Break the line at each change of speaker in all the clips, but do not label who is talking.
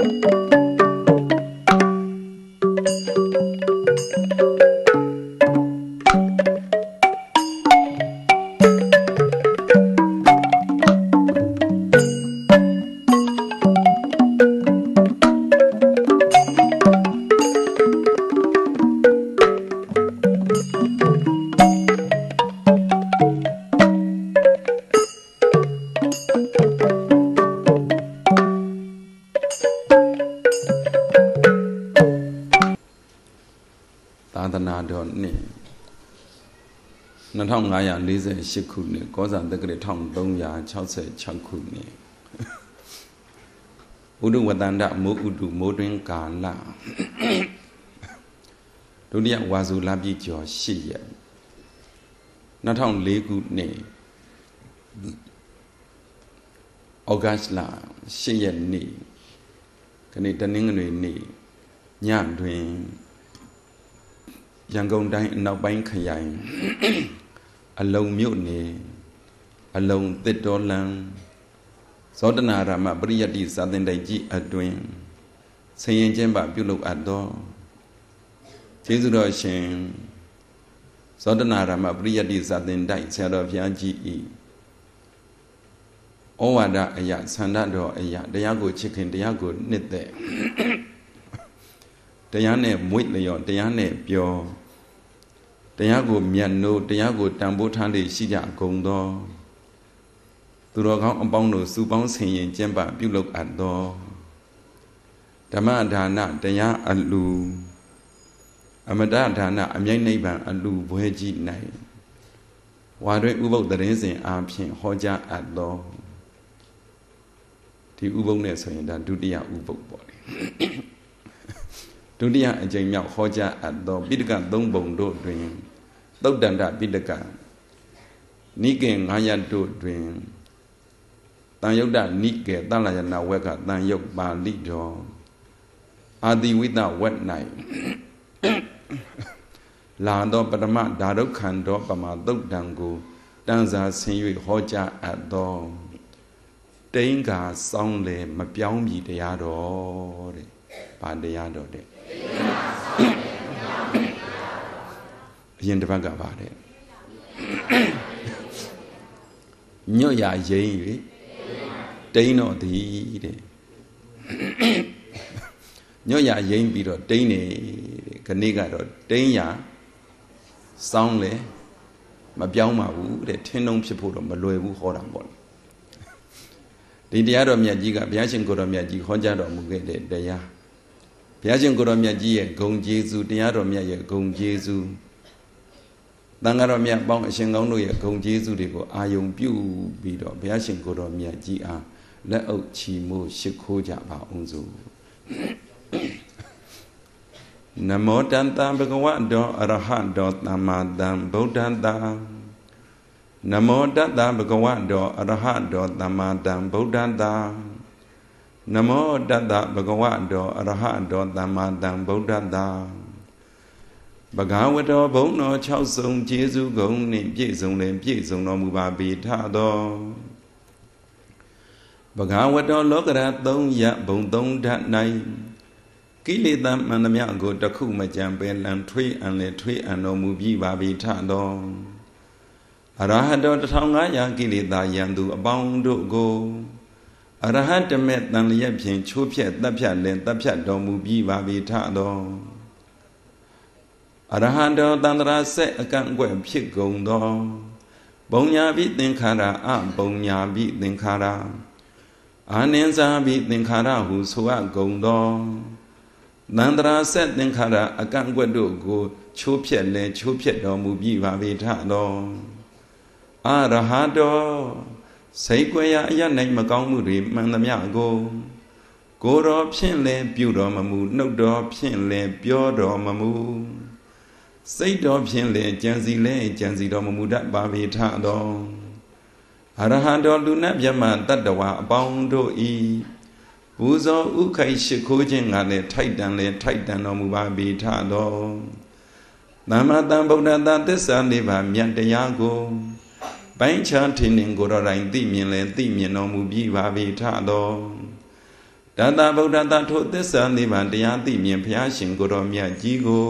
Thank you. 2548ခုနှစ်ကောဇာတက္ကရာ1366ခုနှစ်ဥဒုဝတန္တမိုးဥတုမိုးတွင်ကာလဒုတိယဝါစုလပြည့်ကျော်8ရက်2004ခုနှစ်ဩဂတ်လ8ရက်နေ့ခဏတနင်္ဂနွေနေ့ညတွင်ရန်ကုန်တိုင်းအနောက်ပိုင်းခရိုင်အလုံမြို့နေအလုံသစ်တော်လံဇောတနာရမပရိယတ္တိစာသင်တိုက်ကြီးအတွင်ဆင်ရင်ချင်းပါ ပြုလုပ်အပ်သောကျေးဇူးတော်ရှင်ဇောတနာရမပရိယတ္တိစာသင်တိုက်ဆရာတော်ဘုရားကြီးဤဩဝါဒအယဆန္ဒတော်အယတရားကိုချစ်ခင်တရားကိုနှစ်သက်တရားနဲ့မွေ့လျော်တရားနဲ့ပြောတရားကိုမြတ်နိုးတရားကိုတန်ဖိုးထားလေရှိကြအကုန်သောသူတော်ကောင်းအပေါင်းတို့စုပေါင်းဆင်ရင်ကျင့်ပပြုလုပ်အပ်သောဓမ္မဒါနတရားအလူအမတဒါနအမြိုက်နိဗ္ဗာန်အလူဘွဲကြီး၌ဝါရွဲဥပုပ်တရင်စဉ်အားဖြင့်ဟောကြားအပ်သောဒီဥပုပ်နဲ့ဆိုရင်ဒါဒုတိယဥပုပ်ပေါ့လေဒုတိယအကြိမ်မြောက်ဟောကြားအပ်သောပိဋက၃ပုံတို့တွင်သုတ်တန္တပိတကနိကေ9ရတို့တွင်တန်ယုတ်တနိကေတလယနာဝက်ကတန်ယုတ်ပါဠိတော်အာတိဝိတဝက်၌လာသောပထမဓာတုခံတော်ပမာသုတ်တံကိုတန်စာဆင်း၍ဟောကြားအပ်သော တိင်္ဂါစောင်းလေမပြောင်းပြီတရားတော်တဲ့။ဘာတရားတော်တဲ့။တိင်္ဂါစောင်းလေအရင်တစ်ပတ်ကပါတဲ့ညွတ်ရရင်၍တိန်းတော့သည်တဲ့ညွတ်ရရင်ပြီးတော့တိန်းနေတဲ့ခဏိကတော့တိန်းရစောင်းလေမပြောင်းပါဘူးတဲ့ထင်းတုံးဖြစ်ဖို့တော့မလွယ်ဘူးဟောတာပေါ့ဒီတရားတော်မြတ်ကြီးကဘုရားရှင်ကိုတော်မြတ်ကြီးဟောကြားတော်မူခဲ့တဲ့တရားဘုရားရှင်ကိုတော်မြတ်ကြီးရဲ့ဂုံကျေးဇူးတရားတော်မြတ်ရဲ့ဂုံကျေးဇူးတန်ဃာတော်မြတ်ပေါင်းအရှင်ကောင်းတို့ရဲ့ဂုံကျေးဇူးတွေကိုအာယုံပြုပြီးတော့ဘုရားရှင်ကိုတော်မြတ်ကြီးအားလက်အုပ်ချီမို့ရှ िख ိုးကြပါအောင်စို့နမောတန်တံဘဂဝတောအရဟတောသမ္မာတံဗုဒ္ဓံတံနမောတတံဘဂဝတောအရဟတောသမ္မာတံဗုဒ္ဓံတံနမောတတဘဂဝတောအရဟတောသမ္မာတံဗုဒ္ဓံတံဘဂဝတောဘုံတော်6စုံကျေးဇူးကုန်နှင့်ပြည့်စုံလင်ပြည့်စုံတော်မူပါပေထသောဘဂဝတောလောကရာ3ရဘုံ3ဓာတ်၌ကိလေသာမှန်သမျှကိုတခုမကြံပင်လံထွေးအံလေထွေးအံတော်မူပြီပါပေထသောအရဟတော1500ကိလေသာယံသူအပေါင်းတို့ကိုအရဟတမေတန်လျက်ဖြင့်ချိုးဖြက်တပ်ဖြတ်လင်တပ်ဖြတ်တော်မူပြီပါပေထသောအရဟံတောတန္တရာဆက်အကန့်အကွက်ဖြစ်ကုန်သောဘုံညာပိသင်္ခါရအဘုံညာပိသင်္ခါရအာနိဇာပိသင်္ခါရဟုဆိုအပ်ကုန်သောတန္တရာဆက်သင်္ခါရအကန့်အကွက်တို့ကိုချိုးဖြက်လဲချိုးဖြက်တော်မူပြီပါပေထသောအရဟတောစိတ်ကွယ်ရာအရနိုင်မကောင်းမှုတွေမှန်သမျှကိုကိုယ်တော်ဖြင့်လဲပြုတော်မမူနှုတ်တော်ဖြင့်လဲပြောတော်မမူစိတ်တော်ဖြင့်လည်းကြံစီလည်းကြံစီတော်မမူတတ်ပါပေထတော်အရဟံတော်လူနတ်မြတ်မတတ္တဝါအပေါင်းတို့ဤပူဇော်ဥခိုက်ရှိခိုးခြင်းကလည်းထိုက်တန်လည်းထိုက်တန်တော်မူပါပေထတော်သမ္မာသမ္ဗုဒ္ဓတာသစ္စာလေးပါးမြတ်တရားကိုပိုင်းခြားထင်ထင်ကိုယ်တော်တိုင်သိမြင်လည်းသိမြင်တော်မူပြီးပါပေထတော်တတဗုဒ္ဓတာထိုသစ္စာလေးပါးတရားသိမြင်ဘုရားရှင်ကိုယ်တော်မြတ်ကြီးကို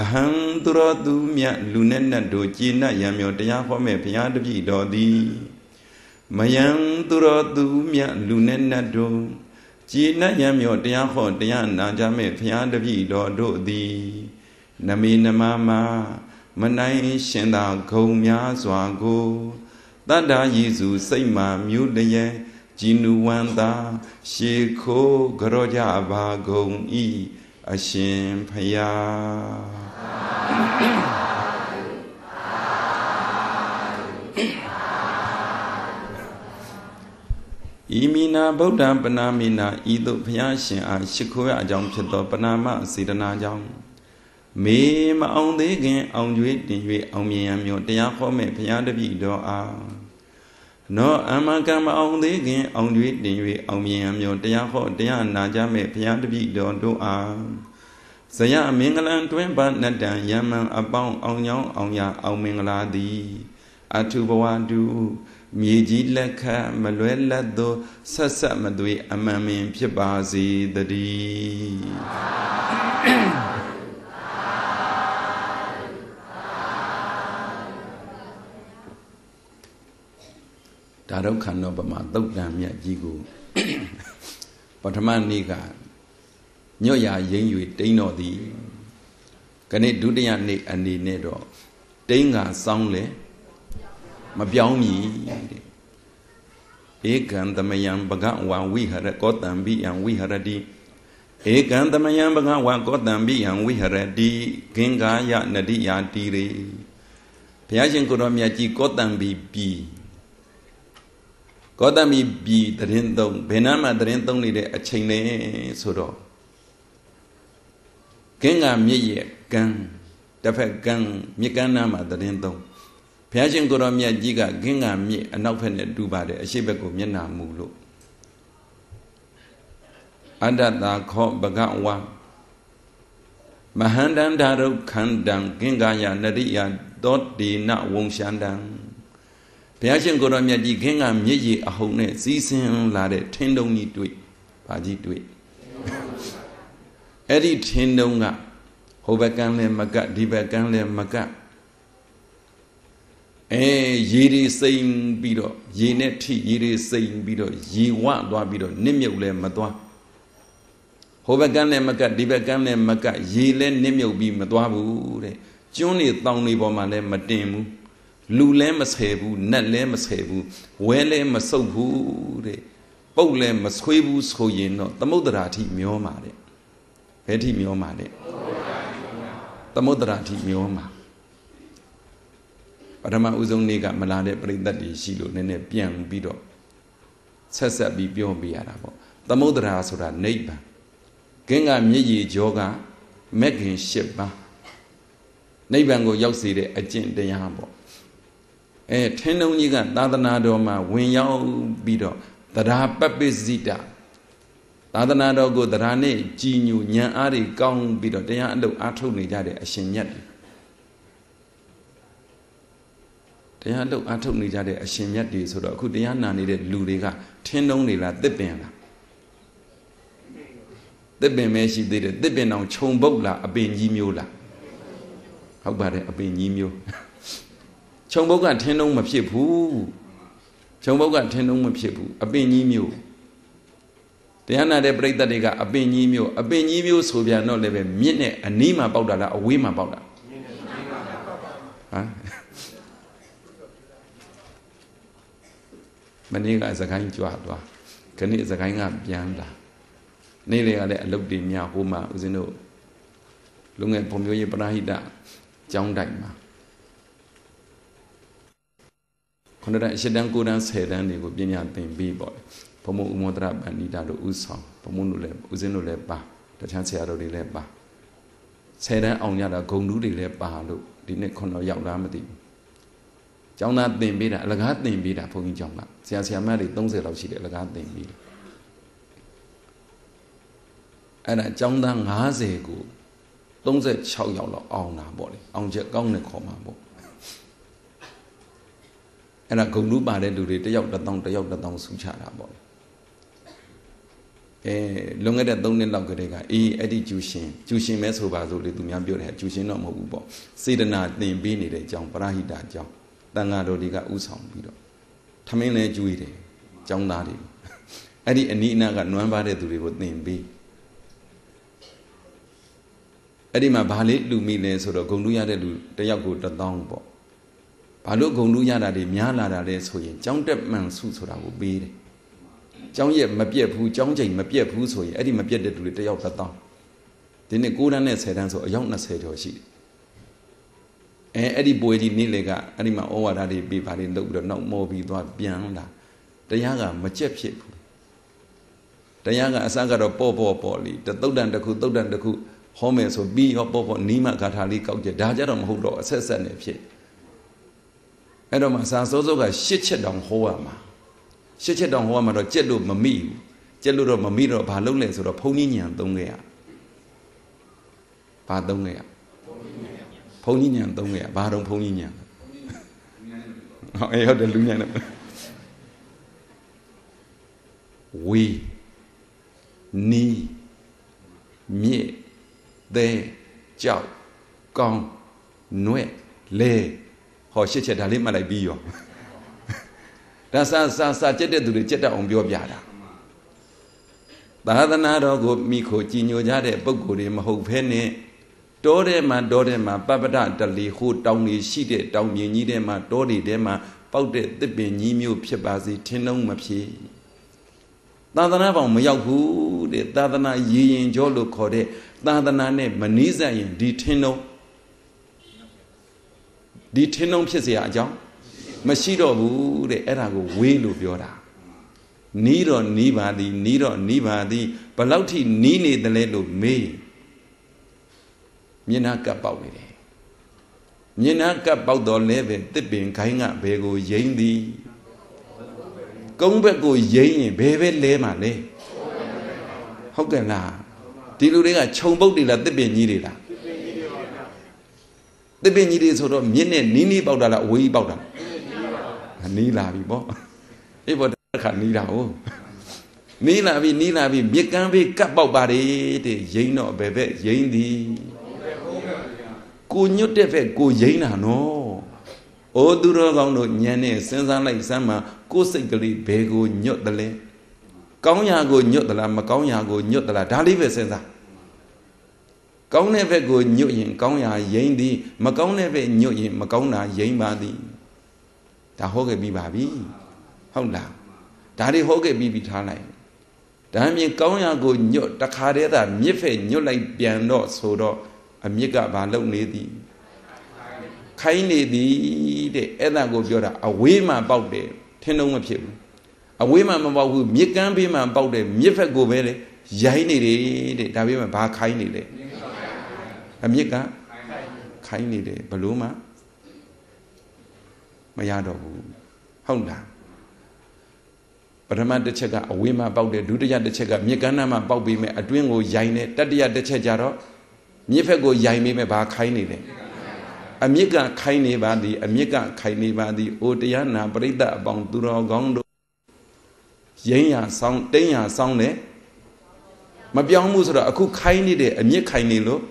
အဟံသူရောသူမြတ်လူနဲ့နဲ့တို့ကျေနပ်ရံမြော်တရားဟောမဲ့ဘုရားတပည့်တော်သည်မယံသူရောသူမြတ်လူနဲ့နဲ့တို့ကျေနပ်ရံမြော်တရားဟောတရားနာကြမဲ့ဘုရားတပည့်တော်တို့သည် နမေနမမမနိုင်ရှင်သာဂုံများစွာကိုတတ္တာယေစုစိတ်မှမြို့လျက်ជីနုဝန္တာရှေခိုးကြောကြပါကုန်ဤအရှင်ဖယားဤမိနာဗုဒ္ဓပနာမိနာဤသို့ဘုရားရှင်အားရှိခိုးရအကြောင်းဖြစ်သောပနာမစေတနာကြောင့်မေမအောင်သေးခင် အောင်ကျွေးတင်၍အောင်မြင်ရမျိုးတရားဟောမဲ့ဘုရားတပည့်တော်အားနောအမကံမအောင်သေးခင်အောင်ကျွေးတင်၍အောင်မြင်ရမျိုးတရားဟောတရားနာကြမဲ့ဘုရားတပည့်တော်တို့အားဇယမင်္ဂလံတွင်ပါနတံယမံအပေါင်းအောင်ညောင်းအောင်ရအောင်မင်္ဂလာသည်အထုဘဝတုမြေကြီးလက်ခတ်မလွဲလက်သောဆက်ဆက်မသွေ အမှန်မင် ဖြစ်ပါစေတည်းဒါရုခဏောပမသုတ်တံမြတ်ကြီးကိုပထမနေ့ကညော့ရာရင်း၍တိန်တော်သည်ကနေ့ဒုတိယနေ့အနေနဲ့တော့တိန်ကစောင်းလေမပြောင်းမီဧကံသမယံဘဂဝံဝိဟရကောတံပိယံဝိဟရတိဧကံသမယံဘဂဝံကောတံပိယံဝိဟရတိဂင်္ဂာယနတိယာတိရေဘုရားရှင်ကိုရောမြတ်ကြီးကောတံပိပြီကောတံပိပြီတရင်သုံးဘယ်နှမှာတရင်သုံးနေတဲ့အချိန်လဲဆိုတော့ကင်းကမြစ်ရဲ့ကန်းတစ်ဖက်ကန်းမြစ်ကန်းနားမှာသတင်းသုံးဘုရားရှင်ကိုရောမြတ်ကြီးကကင်းကမြစ်အနောက်ဘက်နဲ့တူပါတယ်အရှိဘက်ကိုမျက်နှာမူလို့အတ္တတာခောဘဂဝါမဟန္တန္တရုခန္တံကင်္ကာယနရိယသောတေနဝံရှန္တံဘုရားရှင်ကိုရောမြတ်ကြီးခင်ကမြစ်ရည်အဟုန်နဲ့စီးဆင်းလာတဲ့ထင်းတုံကြီးတွေ့။ဘာကြီးတွေ့အဲ့ဒီထင်းတုံးကဟိုဘက်ကန်းလဲမကဒီဘက်ကန်းလဲမကအဲရေတွေစိမ့်ပြီးတော့ရေနဲ့ထိရေတွေစိမ့်ပြီးတော့ရေဝသွားပြီးတော့နစ်မြုပ်လဲမသွားဟိုဘက်ကန်းလဲမကဒီဘက်ကန်းလဲမကရေလဲနစ်မြုပ်ပြီးမသွားဘူးတဲ့ကျွန်းတွေတောင်တွေပေါ်မှာလဲမတင်ဘူးလူလဲမဆယ်ဘူးနတ်လဲမဆယ်ဘူးဝဲလဲမဆုပ်ဘူးတဲ့ပုတ်လဲမဆွေးဘူးဆိုရင်တော့သမုဒ္ဒရာထိမျောမှာတဲ့ဘယ်ထိမျောမှာလဲသမုဒ္ဒရာထိမျောမှာပထမဦးဆုံးနေ့ကမလာတဲ့ပြိသက်တွေရှိလို့နည်းနည်းပြန် ပြီးတော့ဆက်ဆက်ပြီးပြောပြရတာပေါ့သမုဒ္ဒရာဆိုတာနိဗ္ဗာန်ဂင်္ဂမြည်ရည်ကြောကမက်ခင်၈ပါးနိဗ္ဗာန်ကို ရောက်စေတဲ့အကျင့်တရားပေါ့အဲထင်းလုံးကြီးကသာသနာတော်မှာ ဝင်ရောက်ပြီးတော့တရားပပ္ပစိတသာသနာတော်ကိုတရားနဲ့ကြည်ညိုညံအားတွေကောင်းပြီးတော့တရားအလုပ်အားထုတ်နေကြတဲ့အရှင်မြတ်တွေတရားလုပ်အားထုတ်နေကြတဲ့အရှင်မြတ်တွေဆိုတော့အခုတရားနာနေတဲ့လူတွေက ထင်းတုံးနေလားတစ်ပင်လားတစ်ပင်ပဲရှိသေးတယ်တစ်ပင်အောင်ခြုံပုတ်လားအပင်ကြီးမျိုးလားဟုတ်ပါတယ်အပင်ကြီးမျိုးခြုံပုတ်ကထင်းတုံးမဖြစ်ဘူးခြုံပုတ်ကထင်းတုံးမဖြစ်ဘူးအပင်ကြီးမျိုးတရားနာတဲ့ပြိဿတွေကအပင်ကြီးမျိုးအပင်ကြီးမျိုးဆိုပြန်တော့လည်းပဲမြင့်နဲ့အနီးမှာပေါက်တာလားအဝေးမှာပေါက်တာဟမ်မနေ့ကစကိုင်းကြွသွားခဏစကိုင်းကပြန်လာနေ့လေကလည်းအလုတ်တွေမြဟိုမှာဦးဇင်းတို့လူငယ်ပုံမျိုးရေးပရဟိတကျောင်းတိုင်မှာခုနကအရှစ်တန်း၉တန်း၁၀တန်းတွေကိုပညာသင်ပြီးပေါ့ဘုံဘုံဥမောတရပဏိတာတို့ဥဆောင်ဘုံဘုံတို့လည်းဥစဉ်တို့လည်းပါတခြားဆရာတို့တွေလည်းပါဆယ်တန်းအောင်ရတာဂုံတူးတွေလည်းပါလို့ဒီနေ့ခုတော့ရောက်လားမသိဘူးကျောင်းသားသင်ပေးတာအလကားသင်ပေးတာဘုန်းကြီးကျောင်းကဆရာဆရာမတွေ30လောက်ရှိတယ်အလကားသင်ပေးတယ်အဲ့ဒါကျောင်းသား90ကို36ယောက်လောက်အောင်တာပေါ့လေအောင်ချက်ကောင်းနေခေါ်မှာပေါ့အဲ့ဒါဂုံလူပါတဲ့လူတွေတယောက်တစ်တောင်တယောက်တစ်တောင်ဆူချတာပေါ့လေအဲလွန်ခဲ့တဲ့3နှစ်လောက်ကတည်းကအေးအဲ့ဒီကျူရှင်ကျူရှင်မဲဆိုပါစို့လေသူများပြောတယ်ကျူရှင်တော့မဟုတ်ဘူးပေါ့စေတနာသင်ပေးနေတဲ့အကြောင်းပရဟိတအကြောင်းတန်ဃာတော်တွေကဥဆောင်ပြီးတော့ထမင်းလဲကျွေးတယ်ចောင်းသားတွေအဲ့ဒီအနိအနာကနွမ်းပါတဲ့သူတွေကိုသင်ပေးအဲ့ဒီမှာဘာလေးလူမိလဲဆိုတော့ဂုံလူရတဲ့လူတယောက်ကို1000ပေါ့ဘာလို့ဂုံလူရတာတွေများလာတာလဲဆိုရင်ចောင်းတက်မှန်စုဆိုတာကိုပေးတယ်ကျောင်းရက်မပြက်ဘူးကျောင်းချိန်မပြက်ဘူးဆိုရင်အဲ့ဒီမပြက်တဲ့လူတွေတယောက်တစ်သောင်းဒီနေ့9တန်းနဲ့10တန်းဆိုအယောက်20ကျော်ရှိတယ်အဲအဲ့ဒီပွေကြီးနေ့လေကအဲ့ဒီမှာဩဝါဒတွေပြပါလေလုပ်ပြီးတော့နောက်မောပြီးသွားပြန်လာတရားကမကြက်ဖြစ်ဘူးတရားကအစကတော့ပော့ပော့ပော့လေးတုတ်တန်တစ်ခုတုတ်တန်တစ်ခုဟောမယ်ဆိုပြီးဟောပော့ပော့နီးမဂါထာလေးကောက်ကြဒါကြတော့မဟုတ်တော့အဆက်ဆက်နေဖြစ်အဲ့တော့မှစာစိုးစိုးကရှစ်ချက်တောင်ဟောရမှာရှစ်ချက်တောင်ဟောမှာတော့ကြက်လို့မမိဘူးကြက်လို့တော့မမိတော့ဘာလုပ်လဲဆိုတော့ဘုံကြီးညံသုံးခဲ့ရဘာသုံးခဲ့ရဘုံကြီးညံသုံးခဲ့ရဘာတော့ဘုံကြီးညံဟောဟုတ်တယ်လူညံတယ်ဝီနီမြစ်သဲကြောက်ကောင်းနွဲ့လေဟောရှစ်ချက်ဒါလေးမှတ်လိုက်ပြီးရောဒါစာစာစာကြက်တဲ့သူတွေကြက်တတ်အောင်ပြောပြတာသာသနာတော်ကိုမိခိုကြည်ညိုကြတဲ့ပုံကိုယ်တွေမဟုတ်ဖဲနဲ့တောထဲမှာတောထဲမှာပပဒတလီဟိုတောင်ကြီးရှိတဲ့တောင်မြင်ကြီးထဲမှာတောတွေထဲမှာပေါက်တဲ့သစ်ပင်ကြီးမျိုးဖြစ်ပါစေထင်းလုံးမဖြစ်သာသနာပေါင်မရောက်ဘူးတဲ့သာသနာရည်ရင်ကြောလို့ခေါ်တဲ့သာသနာနဲ့မနီးစပ်ရင်ဒီထင်းလုံးဒီထင်းလုံးဖြစ်เสียအကြောင်းမရှိတော့ဘူးတဲ့အဲ့ဒါကိုဝေးလို့ပြောတာနီးတော့နီးပါသည် နီးတော့နီးပါသည်ဘလောက်ထိနီးနေသလဲလို့မေးမျက်နှာကပ်ပေါက်နေတယ်မျက်နှာကပ်ပေါက်တော့လဲပဲတစ်ပင် ခိုင်းကဘယ်ကိုရိမ့်သည်ကုန်းဘက်ကိုရိမ့်ရင်ဘယ်ပဲလဲမှာလဲဟုတ်ကဲ့လားဒီလူတွေကခြုံပုတ်တွေလားတစ်ပင်ကြီးတွေလားတစ်ပင်ကြီးတွေပါဗျာတစ်ပင်ကြီးတွေဆိုတော့မြင့်နဲ့နီးနီးပေါက်တာလားအဝေးကြီးပေါက်တာလားနီးလာပြီပေါ့အေးပေါ့တစ်ခါနီးတာဟုတ်နီးလာပြီနီးလာပြီမြက်ကမ်းပေးကပ်ပေါက်ပါလေတဲ့ရိမ့်တော့ဘယ်ဘက်ရိမ့်သည်ကိုညွတ်တဲ့ဘက်ကိုရိမ့်တာနော်အိုးသူတော်ကောင်းတို့ညံနေစဉ်းစားလိုက်စမ်းမှာကိုယ်စိတ်ကလေးဘယ်ကိုညွတ်တယ်လဲကောင်းရာကိုညွတ်သလားမကောင်းရာကိုညွတ်သလားဒါလေးပဲစဉ်းစားကောင်းတဲ့ဘက်ကိုညွတ်ရင်ကောင်းရာရိမ့်သည်မကောင်းတဲ့ဘက်ညွတ်ရင်မကောင်းတာရိမ့်ပါသည်ဒါဟောခဲ့ပြီးပါပြီဟုတ်လားဒါတွေဟောခဲ့ပြီးပြီးထားလိုက်ဒါမြင်ကောင်းရာကိုညွတ်တခါတည်းသာမြစ်ဖက်ညွတ်လိုက်ပြန်တော့ဆိုတော့အမြစ်ကဘာလုံနေသည်ခိုင်းနေသည်တဲ့အဲ့ဒါကိုပြောတာအဝေးမှပေါက်တယ်ထင်းလုံးမဖြစ်ဘူးအဝေးမှမပေါက်ဘူးမြစ်ကမ်းဘေးမှပေါက်တယ်မြစ်ဖက်ကိုပဲလေရိုင်းနေတယ်တဲ့ဒါပေမဲ့ဘာခိုင်းနေလဲအမြစ်ကခိုင်းနေတယ်ဘလို့မှမရတော့ဘူးဟုတ်လားပထမတစ်ချက်ကအဝေးမှာပေါက်တယ်ဒုတိယတစ်ချက်ကမြစ်ကမ်းနားမှာပေါက်ပြီးမဲ့အတွင်းကိုယိုင်တယ်တတိယတစ်ချက်ကြတော့မြစ်ဖက်ကိုယိုင်ပြီးမဲ့ဘာခိုင်းနေလဲအမြစ်ကခိုင်းနေပါသည် အမြစ်ကခိုင်းနေပါသည်အိုတရားနာပရိသတ်အပေါင်းသူတော်ကောင်းတို့ရင်းရဆောင်းတင်းရဆောင်းတယ်မပြောင်းမှုဆိုတော့အခုခိုင်းနေတဲ့အမြစ်ခိုင်းနေလို့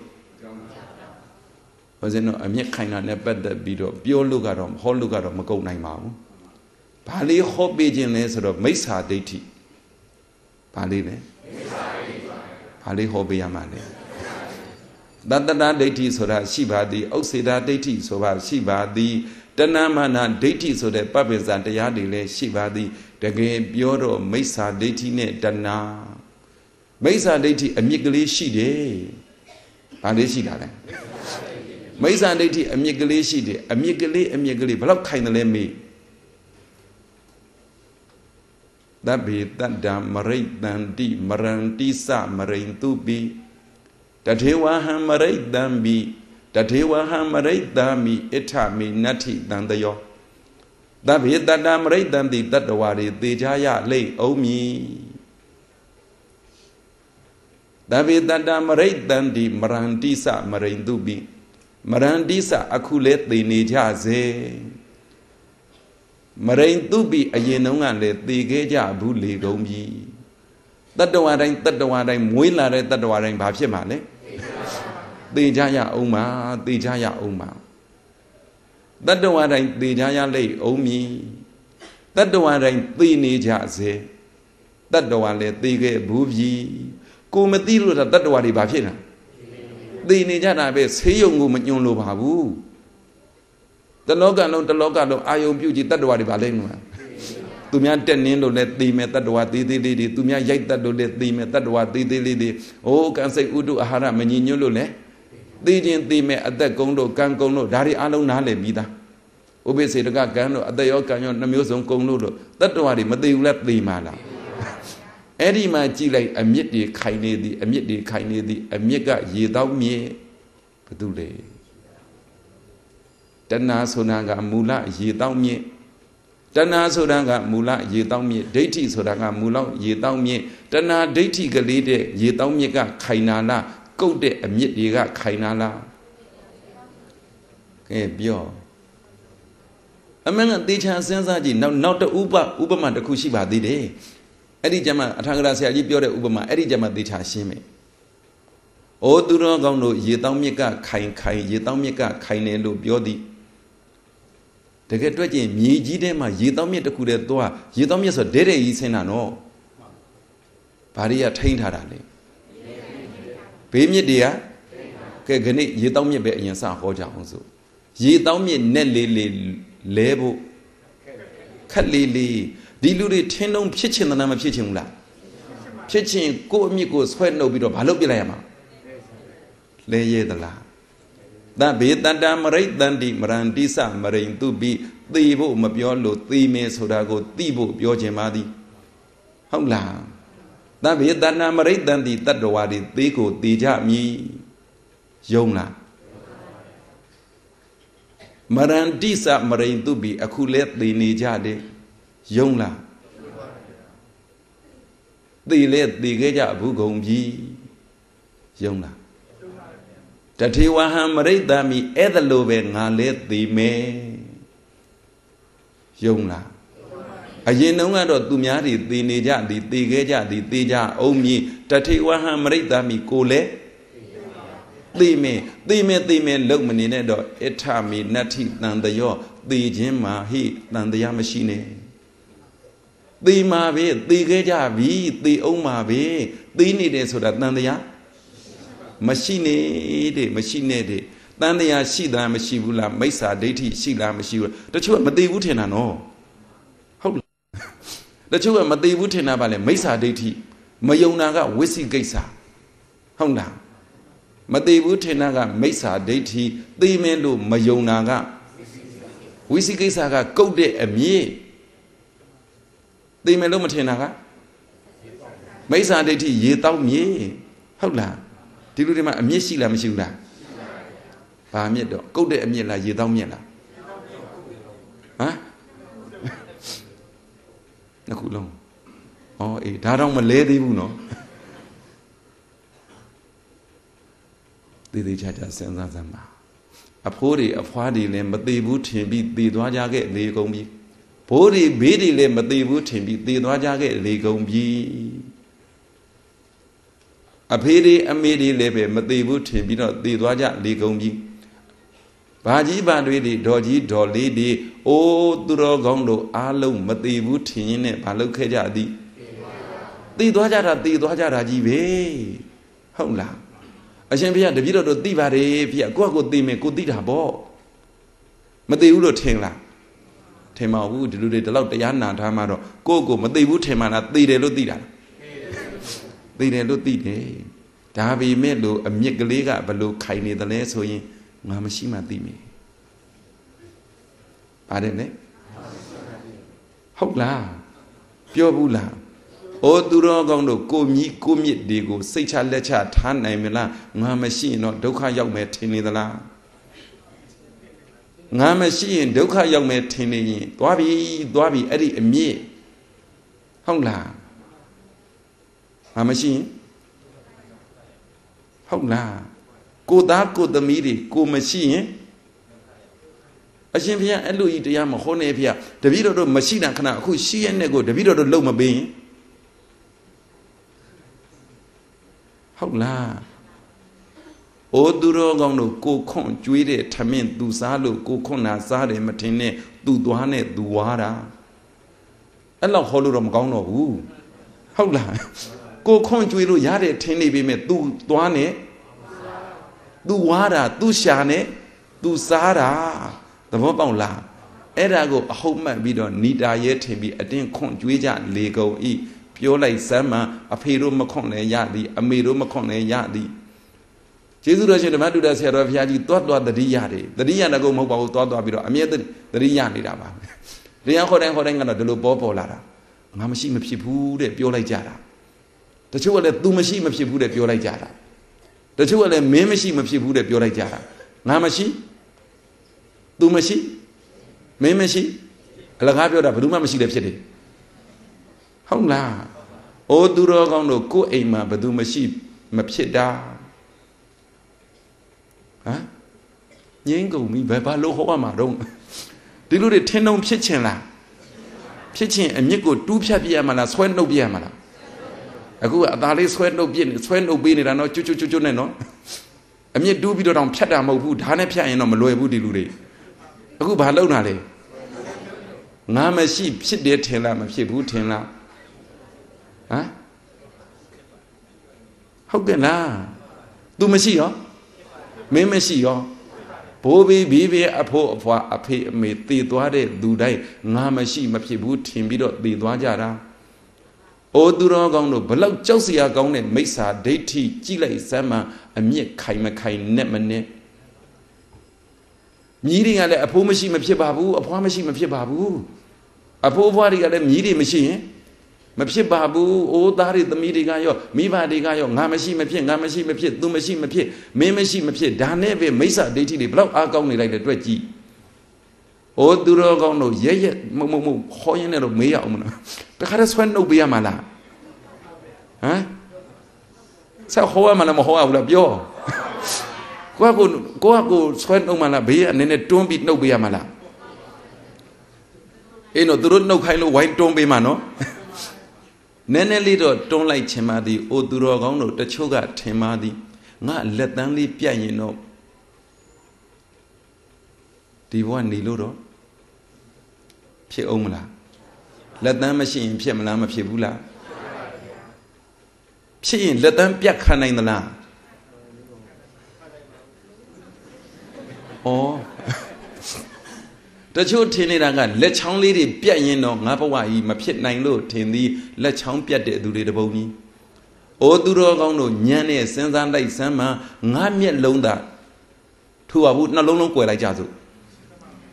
ဦးဇင်းတို့အမြင့်ခိုင်တာနဲ့ပတ်သက်ပြီးတော့ပြောလို့ကတော့ဟောလို့ကတော့မကုန်နိုင်ပါဘူး။ဘာလေးဟောပေးခြင်းလဲဆိုတော့မိစ္ဆာဒိဋ္ဌိ။ဘာလေးလဲ။ဘာလေးဟောပေးရမှာလဲ။တတ္တနာဒိဋ္ဌိဆိုတာရှိပါသည်။ဥစေတာဒိဋ္ဌိဆိုပါရှိပါသည်။တဏမာနာဒိဋ္ဌိဆိုတဲ့ပပ္ပိဇံတရားတွေလည်းရှိပါသည်။တကယ်ပြောတော့မိစ္ဆာဒိဋ္ဌိနဲ့တဏမိစ္ဆာဒိဋ္ဌိအမြစ်ကလေးရှိတယ်။ဘာလေးရှိတာလဲ။မိစ္ဆာဒိဋ္ဌိအမြစ်ကလေးရှိတယ်အမြစ်ကလေးအမြစ်ကလေးဘယ်လောက်ခိုင်တယ်လဲမေးသဗ္ဗေတတ္တမရိတံတိမရန္တိသမရိန်တုပိတထေဝဟံမရိတံပိတထေဝဟံမရိတံမိအဋ္ဌမိနတ္ထိတံတယောသဗ္ဗေတတ္တမရိတံတိတတ္တဝါတွေသေချာရလိမ့်အောင်မည်သဗ္ဗေတတ္တမရိတံတိမရန္တိသမရိန်တုပိမရန္တိစအခုလဲသေနေကြစေမရိန်သူပိအရင်တုန်းကလည်းသေခဲ့ကြဘူးလေကုန်ပြီတတ္တဝါတိုင်းတတ္တဝါတိုင်းမွေးလာတဲ့တတ္တဝါတိုင်းဘာဖြစ်မှာလဲသေကြရအောင်ပါသေကြရအောင်ပါတတ္တဝါတိုင်းသေကြရလိမ့်အောင်မည်တတ္တဝါတိုင်းသေနေကြစေတတ္တဝါလည်းသေခဲ့ဘူးပြီကိုမသိလို့တတ္တဝါတွေဘာဖြစ်လဲသေနေကြတာပဲဆေးရုံကိုမညွန်လို့ပါဘူးတလောကလုံးတလောကလုံးအာယုံပြုတ်ကြည့်တတ္တဝါတွေပါလိမ့်မယ်သူများတက်နင်းလို့လည်းသိမဲ့တတ္တဝါသေးသေးလေးတွေသူများရိုက်တတ်လို့လည်းသိမဲ့တတ္တဝါသေးသေးလေးတွေအိုးကံစိတ်ဥတုအာဟာရမညင်ညွတ်လို့လည်းသိခြင်းသိမဲ့အသက်ကုန်းတို့ကံကုန်းတို့ဒါတွေအလုံးနားလည်ပြီးသားဥပိ္ပစေတကကံတို့အသက်ရောကံရောနှမျိုးစုံကုန်းလို့တတ္တဝါတွေမသိဘူးလဲသိမှလားအဲ့ဒီမှာကြည်လိုက်အမြစ်တွေခိုင်နေသည်အမြစ်တွေခိုင်နေသည်အမြစ်ကရေတောက်မြစ်ဘု து လေတဏှာဆိုတာကမူလရေတောက်မြစ်တဏှာဆိုတာကမူလရေတောက်မြစ်ဒိဋ္ဌိဆိုတာကမူလရေတောက်မြစ်တဏှာဒိဋ္ဌိကလေးတဲ့ရေတောက်မြစ်ကခိုင်နာလားကုတ်တဲ့အမြစ်တွေကခိုင်နာလားကဲပြောအမှန်ကတေချာစဉ်းစားကြည့်နောက်နောက်တဥပဥပမာတစ်ခုရှိပါသေးတယ်အဲ့ဒီကျမှအထာဂရဆရာကြီးပြောတဲ့ဥပမာအဲ့ဒီကျမှသေချာရှင်းမယ်။အိုသူတော်ကောင်းတို့ရေတောင်းမြစ်ကခိုင်ခိုင် ရေတောင်းမြစ်ကခိုင်တယ်လို့ပြောသည်။တကယ်တွေ့ကျင်မြေကြီးထဲမှာရေတောင်းမြစ်တစ်ခုတည်းသွားရေတောင်းမြစ်ဆိုဒဲတဲ့ကြီးဆင်းတာနော်။ဘာတွေကထိန်းထားတာလဲ။ဘေးမြစ်တွေကကဲခဏရေတောင်းမြစ်ပဲအရင်စဟောကြအောင်ဆို။ရေတောင်းမြစ်နဲ့လေးလေးလဲဖို့ခက်လေးလေးဒီလူတွေထင်းတုံးဖြစ်ချင်တယ်လားမဖြစ်ချင်ဘူးလားဖြစ်ချင်ကိုယ့်အမြစ်ကိုဆွဲနှုတ်ပြီးတော့ဘာလုပ်ပြလိုက်ရမှာလဲရဲသလားသဗ္ဗေတတ္တမရိတ္တန္တိမရန္တိသမရိန်သူပိသိဖို့မပြောလို့သိမယ်ဆိုတာကိုသိဖို့ပြောခြင်းပါသည်ဟုတ်လားသဗ္ဗေတတ္တမရိတ္တန္တိတတ္တဝါတွေသိကိုသိကြမည်ယုံလားမရန္တိသမရိန်သူပိအခုလဲသိနေကြတယ်ယုံလားသေလဲသေခဲ့ကြဘူးကုန်ပြီယုံလားတထေဝဟံမရိတ္တမိအဲ့ဒါလိုပဲငါလဲသေမယ်ယုံလားအရင်တုန်းကတော့သူများတွေသေနေကြသည်သေခဲ့ကြသည်သေကြအောင်မြင်တထေဝဟံမရိတ္တမိကိုလဲသေမယ်သေမယ်သေမယ်လုံမနေနဲ့တော့အထမေနတ္ထိတန်တယောသေခြင်းမှာဟိတန်တရားမရှိနဲ့သေမှာပဲသေခဲ့ကြပြီသေအောင်မှာပဲသေနေတယ်ဆိုတာတန်တရားမရှိနေတဲ့မရှိနေတဲ့တန်တရားရှိတာမရှိဘူးလားမိစ္ဆာဒိဋ္ဌိရှိလားမရှိဘူးတချို့ကမသေးဘူးထင်တာနော်ဟုတ်လားတချို့ကမသေးဘူးထင်တာပါလေမိစ္ဆာဒိဋ္ဌိမယုံတာကဝိသိကိစ္စဟုတ်လားမသေးဘူးထင်တာကမိစ္ဆာဒိဋ္ဌိသိမင်းလို့မယုံတာကဝိသိကိစ္စကကုတ်တဲ့အမြင့်သိမယ်လို့မထင်တာကမိစ္ဆာဒိဋ္ဌိရေတောက်မြေဟုတ်လားဒီလူတွေမှာအမြင့်ရှိလားမရှိဘူးလားဘာမြင့်တော့ကုတ်တဲ့အမြင့်လားရေတောက်မြင့်လားဟမ်နှစ်ခုလုံးဩအေးဒါတော့မလဲသေးဘူးနော်သေးသေးချာချာစဉ်းစားစမ်းပါအဖိုးတွေအဖွားတွေလည်းမသေးဘူးထင်ပြီးသေသွားကြခဲ့လေကုန်ပြီဘိုးတွေဘေးတွေလည်းမသေးဘူးထင်ပြီးသေသွားကြခဲ့လေကုန်ပြီအဖေတွေအမေတွေလည်းပဲမသေးဘူးထင်ပြီးတော့သေသွားကြလေကုန်ပြီဘာကြီးဘာတွေတွေဒေါ်ကြီးဒေါ်လေးတွေအိုးသူတော်ကောင်းတို့အားလုံးမသေးဘူးထင်ရင်နဲ့ဘာလုပ်ခဲ့ကြသည်သေသွားကြတာသေသွားကြတာကြီးပဲဟုတ်လားအရှင်ဘုရားတပည့်တော်တို့သိပါတယ်ဘုရားကိုယ့်အကိုသိမယ်ကိုသိတာပေါ့မသိဘူးလို့ထင်လားထင်ပါဘူးဒီလူတွေဒီလောက်တရားနာထားမှတော့ကိုယ့်ကိုမသိဘူးထင်မှလားသိတယ်လို့သိတာသိတယ်လို့သိတယ်ဒါပေမဲ့လို့အမြင့်ကလေးကဘလို့ခိုင်နေတယ်လဲဆိုရင်ငါမရှိမှသိမယ်ပါတယ်နဲ့ဟုတ်လားပြောဘူးလားအိုးသူတော်ကောင်းတို့ကိုမြီးကိုမြစ်တွေကိုစိတ်ချလက်ချထားနိုင်မလားငါမရှိရင်တော့ဒုက္ခရောက်မယ်ထင်နေသလားငါမရှိရင်ဒုက္ခရောက်မယ်ထင်နေရင်သွားပြီသွားပြီအဲ့ဒီအမြင့်ဟုတ်လားငါမရှိရင်ဟုတ်လားကိုသားကိုသမီးတွေကိုမရှိရင်အရှင်ဘုရားအဲ့လိုကြီးတရားမဟောနေဘုရားတပည့်တော်တို့မရှိတာခဏအခုရှိရတဲ့ကိုတပည့်တော်တို့လုံမပေးရင်ဟုတ်လားအိုသူတော်ကောင်းတို့ကိုခွန့်ကြွေးတဲ့ထမင်းသူစားလို့ကိုခွန့်နာစားတယ်မထင်နဲ့သူသွားနဲ့သူဝါတာအဲ့လောက်ဟောလို့တော့မကောင်းတော့ဘူးဟုတ်လားကိုခွန့်ကြွေးလို့ရတဲ့ထင်းနေပြီမဲ့သူသွားနဲ့သူဝါတာသူရှာနဲ့သူစားတာသဘောပေါက်လားအဲ့ဒါကိုအဟုတ်မှတ်ပြီးတော့ဏိတာရဲထင်ပြီးအတင်းခွန့်ကြွေးကြလေကုန်ဤပြောလိုက်စမ်းမှအဖေတို့မခွန့်လဲရသည်အမေတို့မခွန့်လဲရသည်ကျေးဇူးတော်ရှင်ဓမ္မတုဒ္ဒဆရာတော်ဘုရားကြီးသွားသွားတတိယတွေတတိယငကုတ်မဟုတ်ပါဘူးသွားသွားပြီးတော့အမြဲတတိယနေတာပါတရားခေါ်တိုင်းခေါ်တိုင်းကတော့ဒီလိုပေါ်ပေါ်လာတာငါမရှိမဖြစ်ဘူးတဲ့ပြောလိုက်ကြတာတချို့ကလည်း तू မရှိမဖြစ်ဘူးတဲ့ပြောလိုက်ကြတာတချို့ကလည်းမင်းမရှိမဖြစ်ဘူးတဲ့ပြောလိုက်ကြတာငါမရှိ तू မရှိမင်းမရှိအလကားပြောတာဘယ်သူမှမရှိတယ်ဖြစ်တယ်ဟုတ်လားအိုးသူတော်ကောင်းတို့ကိုယ်အိမ်မှာဘယ်သူမရှိမဖြစ်တာဟမ်ငင်းကုန်ပြီဘယ်ဘာလို့ဟောရမှာတော့ဒီလူတွေထင်းတုံဖြစ်ချင်လားဖြစ်ချင်အမြစ်ကိုတူးဖြတ်ပြရမှာလားဆွဲနှုတ်ပြရမှာလားအခုအသာလေးဆွဲနှုတ်ပြနေဆွဲနှုတ်ပေးနေတာနော်ကျွတ်ကျွတ်ကျွတ်နဲ့နော်အမြစ်တူးပြီးတော့တောင်ဖြတ်တာမဟုတ်ဘူးဓာတ်နဲ့ဖြတ်ရင်တော့မလွယ်ဘူးဒီလူတွေအခုဘာလုပ်တာလဲငါမရှိဖြစ်တယ်ထင်လားမဖြစ်ဘူးထင်လားဟမ်ဟုတ်တယ်လား तू မရှိရောမင်းမရှိရောဘိုးဘီဘီဘီအဖိုးအဖွာအဖေအမေတည်သွားတဲ့လူတိုင်းငါမရှိမဖြစ်ဘူးထင်ပြီးတော့တည်သွားကြတာအိုသူတော်ကောင်းတို့ဘလောက်ကြောက်စရာကောင်းတဲ့မိစ္ဆာဒိဋ္ဌိကြိလိုက်စမ်းမှအမြင့်ခိုင်မခိုင်နဲ့မနဲ့မြီးတွေကလည်းအဖိုးမရှိမဖြစ်ပါဘူးအဖွားမရှိမဖြစ်ပါဘူးအဖိုးအဖွားတွေကလည်းမြီးတွေမရှိရင်မဖြစ်ပါဘူးအိုးသားတွေသမီးတွေကရောမိဘတွေကရောငါမရှိမဖြစ်ငါမရှိမဖြစ်သူမရှိမဖြစ်မင်းမရှိမဖြစ်ဒါနဲ့ပဲမိစ္ဆာဒိဋ္ဌိတွေဘလောက်အားကောင်းနေလိုက်တဲ့အတွက်ကြည်အိုးသူတော်ကောင်းတို့ရဲရဲမမမဟောရင်လည်းတော့မေးရအောင်မလားတခါတည်းဆွဲနှုတ်ပေးရမှာလားဟမ်ဆက်ဟောရမှာလားမဟောရဘူးလားပြောကိုကကိုကိုကကိုဆွဲနှုတ်မှလားဘေးကနည်းနည်းတွန်းပြီးနှုတ်ပေးရမှာလားအေးတော့သူတို့နှုတ်ခိုင်းလို့ဝိုင်းတွန်းပေးမှာနော်နည်းနည်းလေးတော့တွန်းလိုက်ချင်ပါသည်အိုသူတော်ကောင်းတို့တချို့ကထင်ပါသည်ငါလက်တန်းလေးပြတ်ရင်တော့ဒီဘဝနေလို့တော့ဖြစ်အောင်မလားလက်တန်းမရှိရင်ဖြစ်မလားမဖြစ်ဘူးလားဖြစ်ရင်လက်တန်းပြတ်ခံနိုင်သလားဩတချို့ထင်နေတာကလက်ချောင်းလေးတွေပြတ်ရင်တော့ငါဘဝကြီးမဖြစ်နိုင်လို့ထင်သည်လက်ချောင်းပြတ်တဲ့သူတွေတပုံကြီးအိုသူတော်ကောင်းတို့ညံ့နဲ့စဉ်းစားလိုက်စမ်းမှငါမျက်လုံးသာထူပါဘူးနှလုံးလုံး꿰လိုက်ကြစို့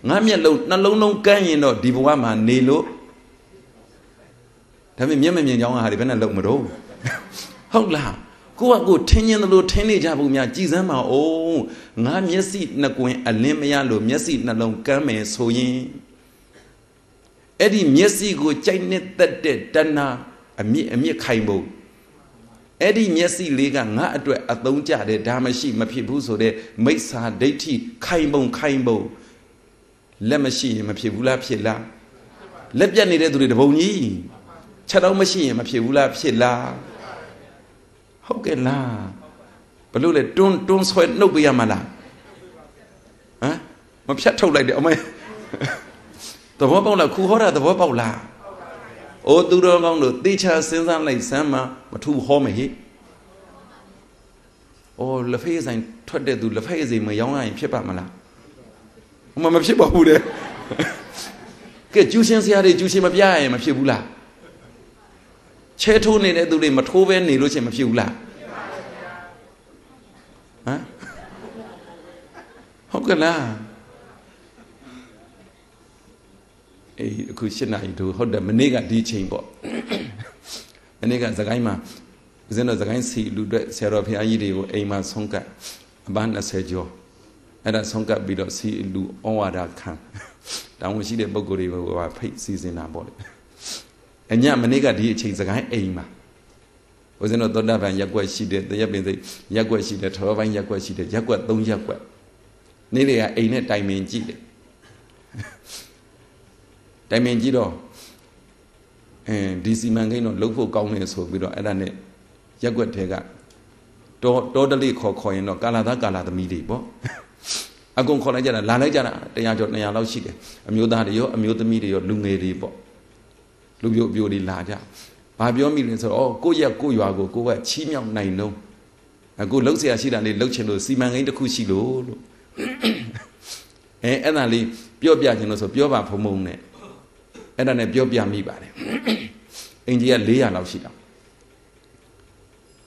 ငါမျက်လုံးနှလုံးလုံးကန်းရင်တော့ဒီဘဝမှာနေလို့ဒါပေမဲ့မျက်မမြင်ကြောင်းကဟာဒီဘယ်နဲ့လုံမတော့ဟုတ်လားကိုကကိုထင်းချင်းသလိုထင်းနေကြပုံများကြည်စမ်းပါအောင်ငါမျက်စိနှကွင်အလင်းမရလို့မျက်စိနှလုံးကမ်းမယ်ဆိုရင်အဲ့ဒီမျက်စိကိုကြိုက်နှစ်သက်တဲ့တဏှာအမြင့်အမြင့်ခိုင်ပုံအဲ့ဒီမျက်စိလေးကငါအတွက်အသုံးကျတယ်ဒါမရှိ မဖြစ်ဘူးဆိုတဲ့မိစ္ဆာဒိဋ္ဌိခိုင်ပုံခိုင်ပုံလက်မရှိရင်မဖြစ်ဘူးလားဖြစ်လားလက်ပြတ်နေတဲ့သူတွေတပုံကြီးခြေတော့မရှိရင်မဖြစ်ဘူးလားဖြစ်လားဟုတ်ကဲ့လားဘလို့လဲတွန်းတွန်းဆွဲနှုတ်ပေးရမှာလားဟမ်မဖြတ်ထုတ်လိုက်တယ်အမေသဘောပေါက်လားခူဟောတာသဘောပေါက်လားအိုးသူတော်ကောင်းတို့တေချာစဉ်းစားလိုက်စမ်းမမထူဟောမယ်ဟိအိုးလဖေးဆိုင်ထွက်တဲ့သူ လဖေးစိမ်မရောင်းရရင်ဖြစ်ပါမလားဟိုမှာမဖြစ်ပါဘူးတဲ့ကဲကျူးရှင်းစရာတွေကျူးရှင်းမပြရရင်မဖြစ်ဘူးလားချဲထိုးနေတဲ့သူတွေမထိုးပဲနေလို့ရှိရင်မဖြစ်ဘူးလားဟမ်ဟုတ်ကလားအေးအခု7နာရီတို့ဟုတ်တယ်မနေ့ကဒီချိန်ပေါ့မနေ့ကသခိုင်းမှာဦးဇင်းတော်သခိုင်းစီလူတွေဆရာတော်ဘုရားကြီးတွေကိုအိမ်မှာဆုံးကပ်အပန်း20ကျော်အဲ့ဒါဆုံးကပ်ပြီးတော့စီလူဩဝါဒခံတောင်းဝန်ရှိတဲ့ပုံကိုယ်တွေကိုဖိတ်စီစဉ်တာပေါ့လေအညမနေ့ကဒီအချိန်စကိုင်းအိမ်မှာဦးဇင်းတို့သောတာပန်ရက်ွက်ရှိတယ်တရက်ပင်စိတ်ရက်ွက်ရှိတယ်ထဘောပိုင်းရက်ွက်ရှိတယ်ရက်ွက်၃ရက်ွက်နေ့လေကအိမ်နဲ့တိုင်ပင်ကြည့်တယ်တိုင်ပင်ကြည့်တော့အဲဒီစီမံကိန်းတော့လှုပ်ဖို့ကောင်းနေဆိုပြီးတော့အဲ့ဒါနဲ့ရက်ွက်ထဲကတောတောတလိခေါ်ခေါ်ရင်တော့ကာလာသားကာလာသမီးတွေပေါ့အကုန်ခေါ်လိုက်ကြတာလာလိုက်ကြတာ100ကျော်200လောက်ရှိတယ်အမျိုးသားတွေရောအမျိုးသမီးတွေရောလူငယ်တွေပေါ့လူပြိုအပြိုတွေလာကြဘာပြောမိလဲဆိုတော့ကိုယ့်ရက်ကိုယ့်ရွာကိုကိုယ့်ကချီးမြှောက်နိုင်လုံးအခုလှုပ်เสียရှိတာလေးလှုပ်ချင်လို့စီမံကိန်းတစ်ခုရှိလို့လို့အဲအဲ့ဒါလေးပြောပြချင်လို့ဆိုပြောပါဖုံဖုံနဲ့အဲ့ဒါနဲ့ပြောပြမိပါတယ်အိမ်ကြီးက400လောက်ရှိတာ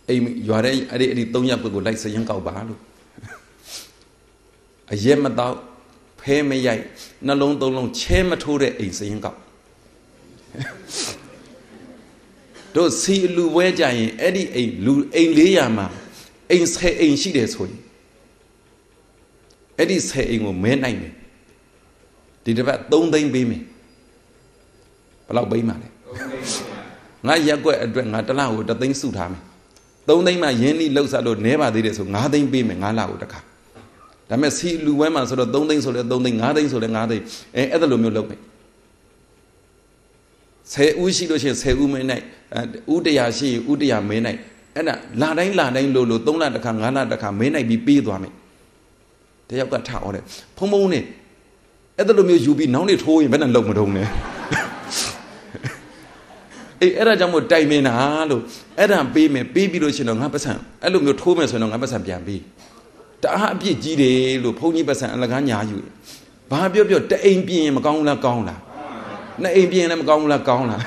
အိမ်ရွာတဲ့အဲ့ဒီအဲ့ဒီ300ပုဂ္ဂိုလ်လိုက်စရင်ကောက်ပါလို့အရက်မတော့ဖဲမရိုက်နှလုံးသုံးလုံးချဲမထိုးတဲ့အိမ်စရင်ကောက်တို့စီအလူပွဲကြရင်အဲ့ဒီအိမ်လူအိမ်400မှာအိမ်10အိမ်ရှိတယ်ဆိုရင်အဲ့ဒီ10အိမ်ကိုမဲနိုင်တယ်ဒီတစ်ပတ်3သိန်းပေးမယ်ဘယ်လောက်ပေးမှာလဲငါရက်ွက်အတွက်ငါတလကို3သိန်းစုထားမယ်3သိန်းမှယင်းလိလောက်စားလို့နဲပါသေးတယ်ဆို5သိန်းပေးမယ်5လကိုတခါဒါမဲ့စီလူပွဲမှာဆိုတော့3သိန်းဆိုလဲ3သိန်း5သိန်းဆိုလဲ5သိန်းအဲအဲ့ဒါလိုမျိုးလုပ်မယ်10ဦးရှိလို့ရှိရင်10ဦးမင်း၌ဦး100ရှိရင်ဦး100မင်း၌အဲ့ဒါလာတိုင်းလာတိုင်းလို့လို့3လတစ်ခါ5လတစ်ခါမင်း၌ပြီးပေးသွားမယ်တယောက်ကထအောင်တယ်ဖုံဖုံနဲ့အဲ့ဒါလိုမျိုးယူပြီးနောက်နေ့ထိုးရင်ဘယ်နဲ့လုံမတုံးလဲအေးအဲ့ဒါကြောင့်မို့တိုင်မင်တာလို့အဲ့ဒါပေးမယ်ပေးပြီးလို့ရှင်တော့ငါပတ်စံအဲ့လိုမျိုးထိုးမယ်ဆိုရင်တော့ငါပတ်စံပြန်ပေးတအားအပြစ်ကြီးတယ်လို့ဘုန်းကြီးပတ်စံအလကားညာယူဘာပြောပြောတအိမ်ပြင်းမကောင်းလားကောင်းလားနှစ်အိမ်ပြင်းလည်းမကောင်းဘူးလားကောင်းလား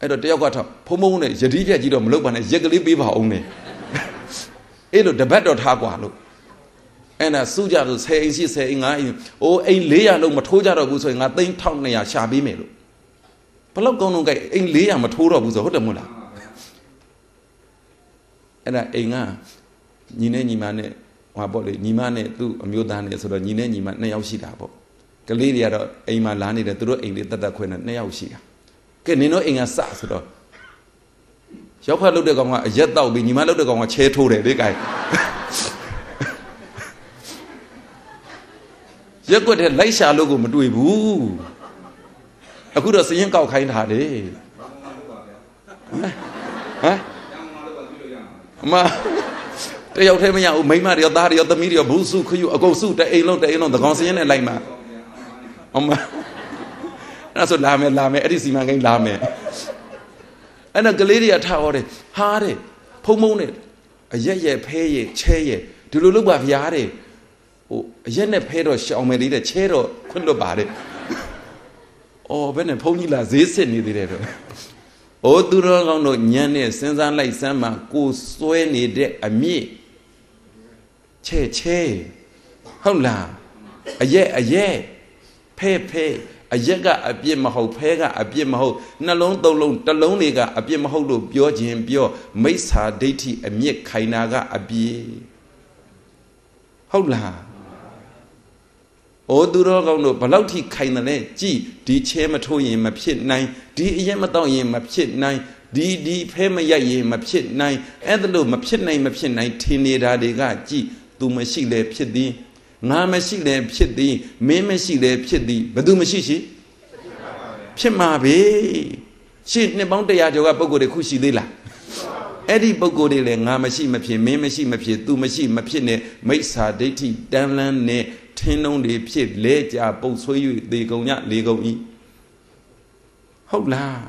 အဲ့တော့တယောက်ကထဖုံဖုံနဲ့ယတိပြက်ကြီးတော့မလုပ်ပါနဲ့ရက်ကလေးပေးပါအောင်နဲ့အဲ့လိုတပတ်တော့ထားกว่าလို့အဲ့ဒါစုကြလို့10အိမ်ရှိ10အိမ်9အိမ်အိုးအိမ်400လုံးမထိုးကြတော့ဘူးဆိုရင်ငါ3200ရှာပေးမယ်လို့ဘလောက်ကောင်းတော့ကြိုက်အိမ်400မထိုးတော့ဘူးဆိုဟုတ်တယ်မို့လားအဲ့ဒါအိမ်ကညီနဲ့ညီမနဲ့ဟာပေါ့လေညီမနဲ့သူ့အမျိုးသားနဲ့ဆိုတော့ညီနဲ့ညီမနှစ်ယောက်ရှိတာပေါ့ကလေးတွေကတော့အိမ်မှာလာနေတယ်သူတို့အိမ်လေးတက်တက်ခွဲနေနှစ်ယောက်ရှိတာကဲနင်တို့အိမ်ကစဆိုတော့ရောက်ဖတ်လုပ်တဲ့ကောင်ကအရက်တောက်ပြီးညီမလုပ်တဲ့ကောင်ကချဲထိုးတယ်လေကဲရက်ွက်တဲ့လိုက်ရှာလို့ကိုမတွေ့ဘူးအခုတော့စရင်ကောက်ခိုင်းတာလေဟမ်အမတယောက်တည်းမရဘူးမိန်းမတွေရောသားတွေရောသမီးတွေရောဘူးစုခယူအကုန်စုတအိမ်လုံးတအိမ်လုံးသကောင်စရင်နဲ့လိုက်မှာအမအဲ့ဒါဆိုလာမယ်လာမယ်အဲ့ဒီစီမံကိန်းလာမယ်အဲ့ဒါကလေးတွေကထားဟောတယ်ဟားတယ်ဖုံဖုံနဲ့အရက်ရက်ဖဲရက်ချဲရက်ဒီလိုလုပ်ပါဗျာတဲ့ဟိုအရက်နဲ့ဖဲတော့ရှောင်မယ်လေးတဲ့ချဲတော့ခွင့်လွတ်ပါတဲ့အော်ဘယ်နဲ့ဖုံကြီးလာဈေးစစ်နေသေးတယ်တော့အိုးသူတော်ကောင်းတို့ညံနဲ့စဉ်းစားလိုက်စမ်းမှကိုစွဲနေတဲ့အမြင့်ချဲချဲဟုတ်လားအရက်အရက်ဖဲ့ဖဲ့အရက်ကအပြစ်မဟုတ်ဖဲကအပြစ်မဟုတ်နှလုံးသုံးလုံးတစ်လုံးတွေကအပြစ်မဟုတ်လို့ပြောခြင်းပြောမိစ္ဆာဒိဋ္ဌိအမြင့်ခိုင်တာကအပြစ်ဟုတ်လားအိုးသူတော်ကောင်းတို့ဘလောက်ထိခိုင်တယ်လဲကြည်ဒီချဲမထိုးရင်မဖြစ်နိုင်ဒီအရက်မတော့ရင်မဖြစ်နိုင်ဒီဒီဖဲမရိုက်ရင်မဖြစ်နိုင်အဲ့ဒါလို့မဖြစ်နိုင်မဖြစ်နိုင်ထင်နေတာတွေကကြည်သူမရှိလေဖြစ်သည်ငါမရှိလည်းဖြစ်သည်မင်းမရှိလည်းဖြစ်သည်ဘသူမရှိရှိဖြစ်မှာပဲရှင်းနှစ်ပေါင်း100ကျော်ကပုံကိုယ်တွေခုရှိသေးလားအဲ့ဒီပုံကိုယ်တွေလည်းငါမရှိမဖြစ်မင်းမရှိမဖြစ်သူမရှိမဖြစ်နဲ့မိစ္ဆာဒိဋ္ဌိတန်လန်းနဲ့ထင်းလုံးတွေဖြစ်လဲကြပုတ်ဆွေး၍သေကုန်ညလေကုန်ဤဟုတ်လား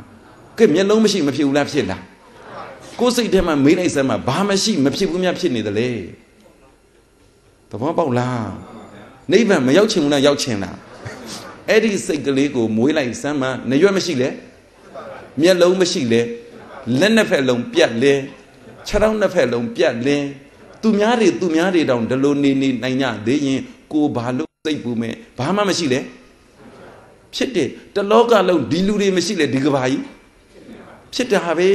ကဲမျက်လုံးမရှိမဖြစ်ဘူးလားဖြစ်လားကိုယ်စိတ်ထဲမှာမေးလိုက်စမ်းမှာဘာမရှိမဖြစ်ဘူးများဖြစ်နေတယ်လေသဘောပေါက်လားနိဗ္ဗာန်မရောက်ချင်ဘူးလားရောက်ချင်လားအဲ့ဒီစိတ်ကလေးကိုမွေးလိုက်စမ်းမှနရွက်မရှိလဲမျက်လုံးမရှိလဲလက်နှစ်ဖက်လုံးပြတ်လဲခြေထောက်နှစ်ဖက်လုံးပြတ်လဲသူများတွေသူများတွေတောင်ဒီလိုနေနေနိုင်ကြသေးရင်ကိုဘာလို့စိတ်ပူမဲ့ဘာမှမရှိလဲဖြစ်တယ်တလောကလုံးဒီလူတွေမရှိလဲဒီကဘာကြီးဖြစ်တာပဲ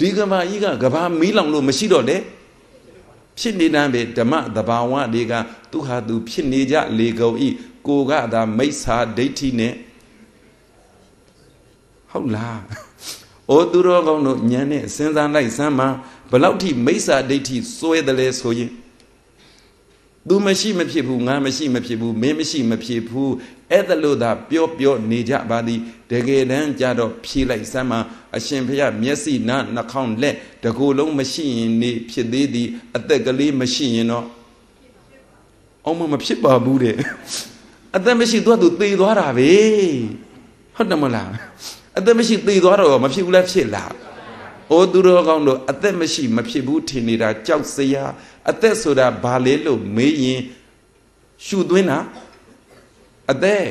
ဒီကဘာကြီးကကဘာမီးလောင်လို့မရှိတော့လဲဖြစ်နေတာပဲဓမ္မသဘာဝတွေကသူဟာသူ ဖြစ်နေကြလေကုန်ဤကိုကသာမိစ္ဆာဒိဋ္ဌိနဲ့ဟုတ်လားအိုသူတော်ကောင်းတို့ညံနဲ့စဉ်းစားလိုက်စမ်းပါဘလောက်ထိ မိစ္ဆာဒိဋ္ဌိစွဲတယ်လဲဆိုရင်သူမရှိမဖြစ်ဘူးငါမရှိမဖြစ်ဘူးမင်းမရှိမဖြစ်ဘူးအဲ့ဒါလို့သာပြောပြောနေကြပါသည်တကယ်တမ်းကြတော့ဖြေလိုက်စမ်းမှာအရှင်ဖုရားမျက်စိနားနှာခေါင်းလက်တကူလုံးမရှိရင်နေဖြစ်သေးသည်အသက်ကလေးမရှိရင်တော့အောင်မမဖြစ်ပါဘူးတဲ့အသက်မရှိသူကသူသေသွားတာပဲဟုတ်တယ်မလားအသက်မရှိသေသွားတော့မဖြစ်ဘူးလားဖြစ်လားအိုသူတော်ကောင်းတို့အသက်မရှိမဖြစ်ဘူးထင်နေတာကြောက်စရာအသက်ဆိုတာဘာလဲလို့မေးရင်ရှူသွင်းတာအသက်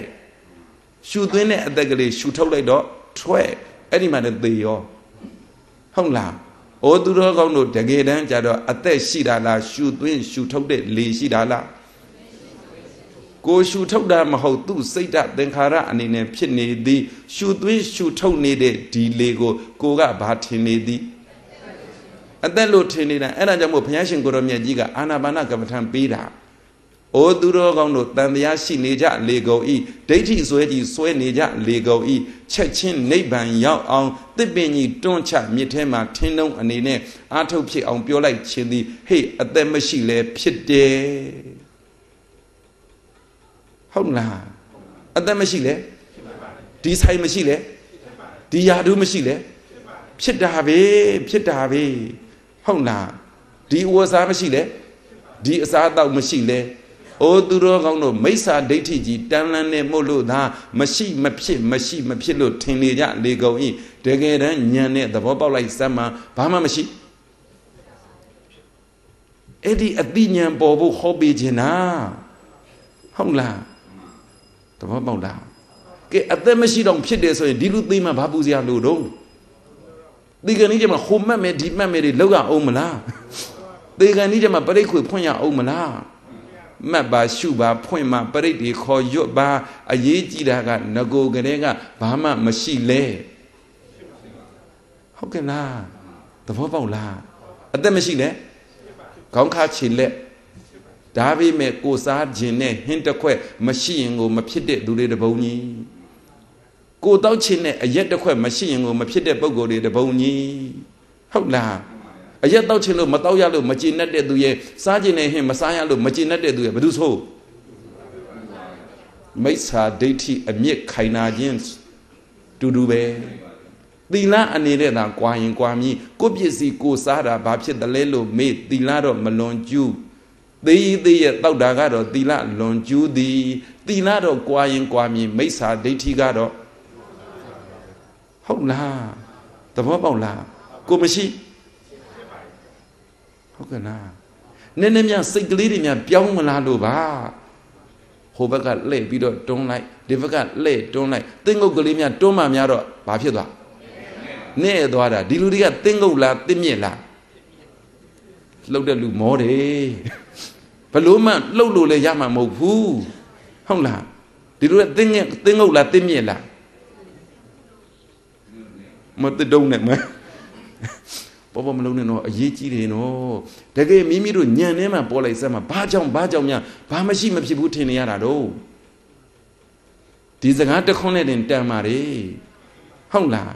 ရှူသွင်းတဲ့အသက်ကလေးရှူထုတ်လိုက်တော့ထွက်အဲ့ဒီမှာလည်းသေရောဟုတ်လားအိုသူတော်ကောင်းတို့တကယ်တမ်းကြတော့အသက်ရှိတာလားရှူသွင်းရှူထုတ်တဲ့လေရှိတာလားကိုရှူထုတ်တာမဟုတ်သူ့စိတ်ဓာတ်သင်္ခါရအနေနဲ့ဖြစ်နေသည်ရှူသွင်းရှူထုတ်နေတဲ့ဒီလေကို ကိုကဘာထင်နေသည်အသက်လို့ထင်နေတာအဲ့ဒါကြောင့်မို့ဘုရားရှင်ကိုရောမြတ်ကြီးကအာနာပါနကမ္မထံပေးတာအိုသူတော်ကောင်းတို့တန်တရားရှိနေကြလေကုန်ဤဒိဋ္ဌိဆွဲကြီးဆွဲနေကြလေကုန်ဤချက်ချင်းနိဗ္ဗာန်ရောက်အောင်သစ်ပင်ကြီးတွန့်ချမြစ်ထဲမှာထင်းတုံးအနေနဲ့အာထုတ်ဖြစ်အောင်ပြောလိုက်ခြင်းသည်ဟေ့အသက်မရှိလဲဖြစ်တယ်ဟုတ်လားအသက်မရှိလဲဒီဆိုင်မရှိလဲဒီယာတုမရှိလဲဖြစ်တာပဲဖြစ်တာပဲဟုတ်လားဒီဥဝစားမရှိလဲဒီအစားအသောက်မရှိလဲအိုးသူတော်ကောင်းတို့မိစ္ဆာဒိဋ္ဌိကြီးတန်လန်းနဲ့မို့လို့သာမရှိမဖြစ်မရှိမဖြစ်လို့ထင်နေကြလေကုန်ဤတကယ်တမ်းညံတဲ့သဘောပေါက်လိုက်စမ်းမှဘာမှမရှိအဲ့ဒီအတိညာပေါ်ဖို့ဟောပေးခြင်းနာဟုတ်လားသဘောပေါက်လားကဲအသက်မရှိတော့ဖြစ်တယ်ဆိုရင်ဒီလူသိမှဘာပူစရာလိုတော့ဒီကနေ့ကျမှဟိုမှတ်မယ်ဒီမှတ်မယ်တွေလောက်ရအောင်မလားဒီကနေ့ကျမှပရိတ်ခွေဖွင့်ရအောင်မလားမှတ်ပါရှုပါဖွင့်ပါပရိတ်တွေခေါ်ရွတ်ပါအရေးကြီးတာကငကိုကလေးကဘာမှမရှိလဲဟုတ်ကဲ့လားသဘောပေါက်လားအသက်မရှိလဲခေါင်းခါခြေလက်ဒါပေမဲ့ကိုစားခြင်းနဲ့ဟင်းတစ်ခွက်မရှိရင်ကိုမဖြစ်တဲ့သူတွေတပုံကြီးကိုတောက်ခြင်းနဲ့အရက်တစ်ခွက်မရှိရင်ကိုမဖြစ်တဲ့ပုံကိုယ်တွေတပုံကြီးဟုတ်လားအရက်တောက်ခြင်းလို့မတောက်ရလို့မကျင်တတ်တဲ့သူရဲ့စားခြင်းနဲ့ဟင်းမစားရလို့မကျင်တတ်တဲ့သူရဲ့ဘာလို့ဆိုမိစ္ဆာဒိဋ္ဌိအမြင့်ခိုင်နာခြင်းတူတူပဲသီလအနေနဲ့သာ꽌ရင်꽌မြည်ကိုပစ္စည်းကိုစားတာဘာဖြစ်တယ်လဲလို့မေးသီလတော့မလွန်ကျူးသေးသေးရဲ့တောက်တာကတော့သီလလွန်ကျူးသည်သီလတော့ကွာရင်ကွာမြင်မိစ္ဆာဒိဋ္ဌိကတော့ဟုတ်လားသဘောပေါက်လားကိုမရှိဟုတ်ကဲ့လားနည်းနည်းများစိတ်ကလေးတွေများပြောင်းမလားလို့ပါဟိုဘက်ကလှည့်ပြီးတော့တွန်းလိုက်ဒီဘက်ကလှည့်တွန်းလိုက်သင်းငုတ်ကလေးများတွန်းမှများတော့ဘာဖြစ်သွားနဲ့သွားတာဒီလူတွေကသင်းငုတ်လားသင်းမြင့်လားလှုပ်တဲ့လူမောတယ်ဘလို့မှလှုပ်လို့လည်းရမှာမဟုတ်ဘူးဟုတ်လားဒီလိုအတင်းငက်တင်းငုတ်လားတင်းမြင့်လားမတဒုံနဲ့မပေါ်ပေါ်မလုံးနဲ့တော့အရေးကြီးတယ်နော်တကယ်မိမိတို့ညံထဲမှာပေါ်လိုက်စမ်းမှာဘာကြောင့်ဘာကြောင့်များဘာမရှိမဖြစ်ဘူးထင်နေရတာတော့ဒီစကားတခွန်းနဲ့တင်တန်ပါလေဟုတ်လား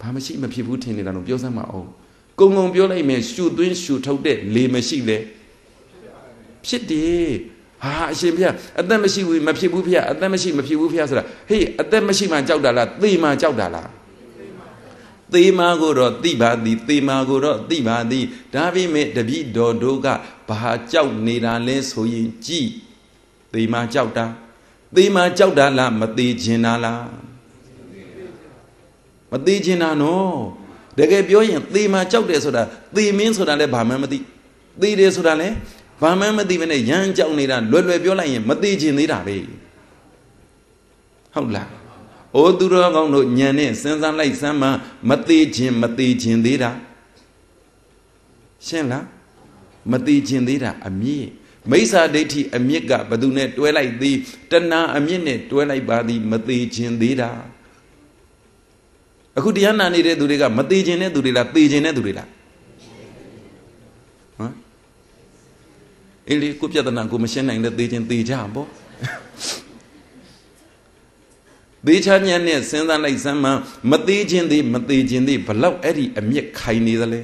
ဘာမရှိမဖြစ်ဘူးထင်နေတာတော့ပြောစမ်းပါအောင်ကုံကုံပြောလိုက်မယ်ရှူသွင်းရှူထုတ်တဲ့လေမရှိလဲဖြစ်တယ်ဟာအရှင်ဘုရားအသက်မရှိဘူးမဖြစ်ဘူးဘုရားအသက်မရှိမဖြစ်ဘူးဘုရားဆိုတာဟေးအသက်မရှိမှကြောက်တာလားသေမှကြောက်တာလားသေမာကိုတော့သိပါသည်သေမာကိုတော့သိပါသည်ဒါပေမဲ့တပိတော်တို့ကဘာကြောက်နေတာလဲဆိုရင်ကြည်သေမာကြောက်တာသေမာကြောက်တာလားမသေးခြင်းတာလားမသေးခြင်းတာနော်တကယ်ပြောရင်သေမာကြောက်တယ်ဆိုတာသေမင်းဆိုတာလည်းဘာမှမသိသေတယ်ဆိုတာလည်းဘာမှ မသိဘဲနဲ့ရမ်းကြောက်နေတာလွယ်လွယ်ပြောလိုက်ရင်မသေးချင်သေးတာပဲဟုတ်လားအိုးသူတော်ကောင်းတို့ညံနဲ့စဉ်းစားလိုက်စမ်းမှမသေးချင်မသေးချင်သေးတာရှင်းလားမသေးချင်သေးတာအမြင့်မိစ္ဆာဒိဋ္ဌိအမြင့်ကဘသူနဲ့တွဲလိုက်သည်တဏှာအမြင့်နဲ့တွဲလိုက်ပါသည်မသေးချင်သေးတာအခုတရားနာနေတဲ့သူတွေကမသေးချင်တဲ့သူတွေလားသေချင်တဲ့သူတွေလားအေးလေကိုပြဿနာကိုမရှင်းနိုင်လဲသေခြင်းသေချာပေါ့သေချာညံ့နဲ့စဉ်းစားလိုက်စမ်းမှမသေးခြင်းသေးမသေးခြင်းသေးဘလောက်အဲ့ဒီအမြင့်ခိုင်နေသလဲ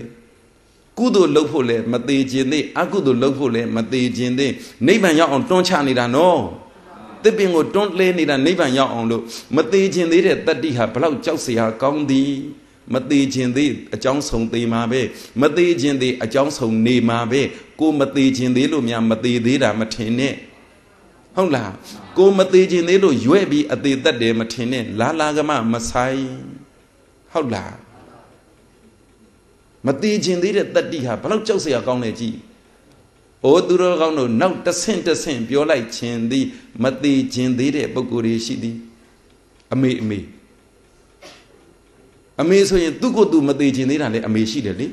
ကုသိုလ်လုပ်ဖို့လဲမသေးခြင်းသေးအကုသိုလ်လုပ်ဖို့လဲမသေးခြင်းသေးနိဗ္ဗာန်ရောက်အောင်တွန်းချနေတာနော်တစ်ပင်ကိုတွန်းလဲနေတာနိဗ္ဗာန်ရောက်အောင်လို့မသေးခြင်းသေးတဲ့တတ္တိဟာဘလောက်ကြောက်စရာကောင်းသည်မသေးခြင်းသေးအကြောင်းဆုံးသေးမှာပဲမသေးခြင်းသေးအကြောင်းဆုံးနေမှာပဲကိုမသေးခြင်းသေးလို့များမသေးသေးတာမထင်နဲ့ဟုတ်လားကိုမသေးခြင်းသေးလို့ရွဲ့ပြီးအသေးသက်တယ်မထင်နဲ့လာလာကမမဆိုင်ဟုတ်လားမသေးခြင်းသေးတဲ့တတ္တိဟာဘလောက်ကြောက်စရာကောင်းလဲကြည့်။အိုသူတော်ကောင်းတို့နောက်တဆင့်တဆင့်ပြောလိုက်ခြင်းသည်မသေးခြင်းသေးတဲ့ပုံကိုယ်တွေရှိသည်။အမေအမေအမေဆိုရင်သူ့ကိုယ်သူမသေးချင်သေးတာလည်းအမေရှိတယ်လေ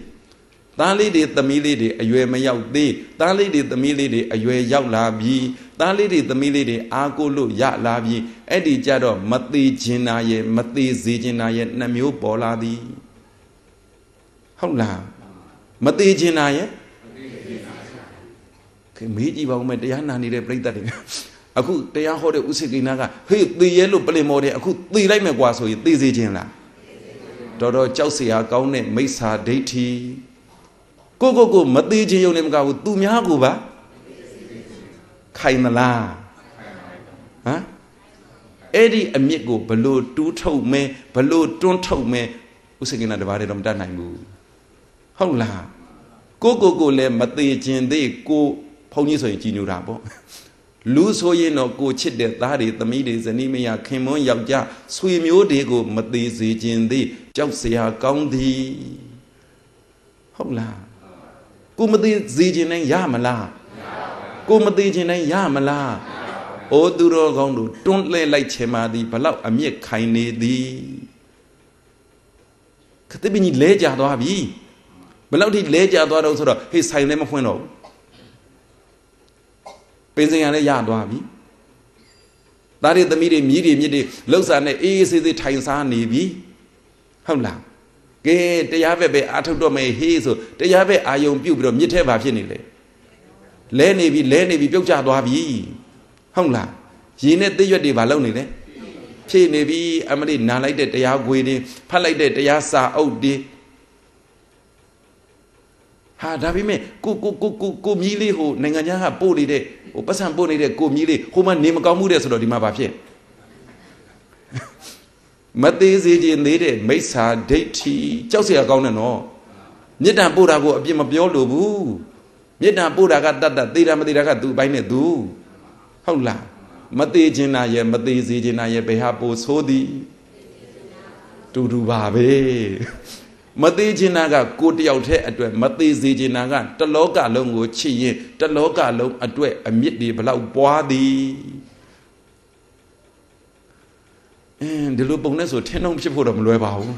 သားလေးတွေသမီးလေးတွေအရွယ်မရောက်သေးသားလေးတွေသမီးလေးတွေအရွယ်ရောက်လာပြီသားလေးတွေသမီးလေးတွေအားကိုလို့ရလာပြီအဲ့ဒီကြတော့မသေးချင်တာရဲ့မသေးစေချင်တာရဲ့နှမျိုးပေါ်လာသည်ဟုတ်လားမသေးချင်တာရဲ့ခင်မေးကြည့်ပါဦးမယ်တရားနာနေတဲ့ပြိတ္တတွေအခုတရားဟောတဲ့ဥစ္စေကိနာကဟေးသေရဲလို့ပြင်မော်တယ်အခုသေလိုက်မယ်ကွာဆိုရင်သေစေချင်လားတော်တော်ကြောက်စရာကောင်းတဲ့မိစ္ဆာဒိဋ္ဌိကိုကိုကိုမသေးခြင်းယုံလည်းမကဘူးသူများကိုပါခိုင်မလားဟမ်အဲ့ဒီအမြစ်ကိုဘလို့တူးထုတ်မဲဘလို့တွန်းထုတ်မဲဥစ္စကိနာတပါးတည်းတော့မတတ်နိုင်ဘူးဟုတ်လားကိုကိုကိုလည်းမသေးခြင်းသေးကိုဘုန်းကြီးဆိုရင်ကြည်ညိုတာပေါ့လူဆိုရင်တော့ကိုချစ်တဲ့သားတွေသမီးတွေဇနီးမယားခင်မွန်းယောက်ျားဆွေမျိုးတွေကိုမသေးစေခြင်းသည် ကြောက်စရာကောင်းသည်ဟုတ်လားကိုမသေးစေခြင်းတိုင်းရမလားကိုမသေးခြင်းတိုင်းရမလားအိုးသူတော်ကောင်းတို့တွန်းလှဲလိုက်ခြင်းမာသည်ဘလောက်အမြင့်ခိုင်နေသည်ခတိပင်းကြီးလဲကြသွားပြီဘလောက်ထိလဲကြသွားတော့ဆိုတော့ဟေးဆိုင်လည်းမဖွင့်တော့ဘူးပင်စင်ရလည်းရသွားပြီသားတွေသမီးတွေမြည်တွေမြစ်တွေလှုပ်စားနဲ့အေးအေးဆေးဆေးထိုင်စားနေပြီဟုတ်လားကဲတရားဘက်ပဲအာထုတ်တော့မယ်ဟေးဆိုတရားဘက်အာယုံပြုတ်ပြီးတော့မြစ်ထဲဘာဖြစ်နေလဲလဲနေပြီလဲနေပြီပြုတ်ကျသွားပြီဟုတ်လားရေနဲ့သိရွက်တွေဘာလုပ်နေလဲဖြည့်နေပြီအမရိနာလိုက်တဲ့တရားဂွေတွေဖတ်လိုက်တဲ့တရားစာအုပ်တွေဟာဒါပေမဲ့ကိုကိုကိုကိုကိုမြီးလေးဟိုနိုင်ငံခြားကပို့နေတဲ့ဟိုပတ်စံပို့နေတဲ့ကိုမြီးလေးဟိုမှာနေမကောင်းမှုတဲ့ဆိုတော့ဒီမှာဘာဖြစ်မသေးစေခြင်းသေးတဲ့မိစ္ဆာဒိဋ္ဌိကြောက်เสียကောင်းတယ်နော်မေတ္တာပို့တာကိုအပြစ်မပြောလို့ဘူးမေတ္တာပို့တာကတတ်တတ်သေးတာမသေးတာကသူ့ဘိုင်းနဲ့သူဟုတ်လားမသေးခြင်းနာရဲ့မသေးစေခြင်းနာရဲ့ဘယ်ဟာပို့ဆိုးသည်တူတူပါပဲမသေးခြင်းနာကကိုတယောက်တည်းအတွက်မသေးစေခြင်းနာကတလောကလုံးကိုချစ်ရင်တလောကလုံးအတွက်အမြင့်တွေဘလောက်ပွားသည်အင်းဒီလိုပုံနဲ့ဆိုထင်းအောင်ဖြစ်ဖို့တော့မလွယ်ပါဘူးဟမ်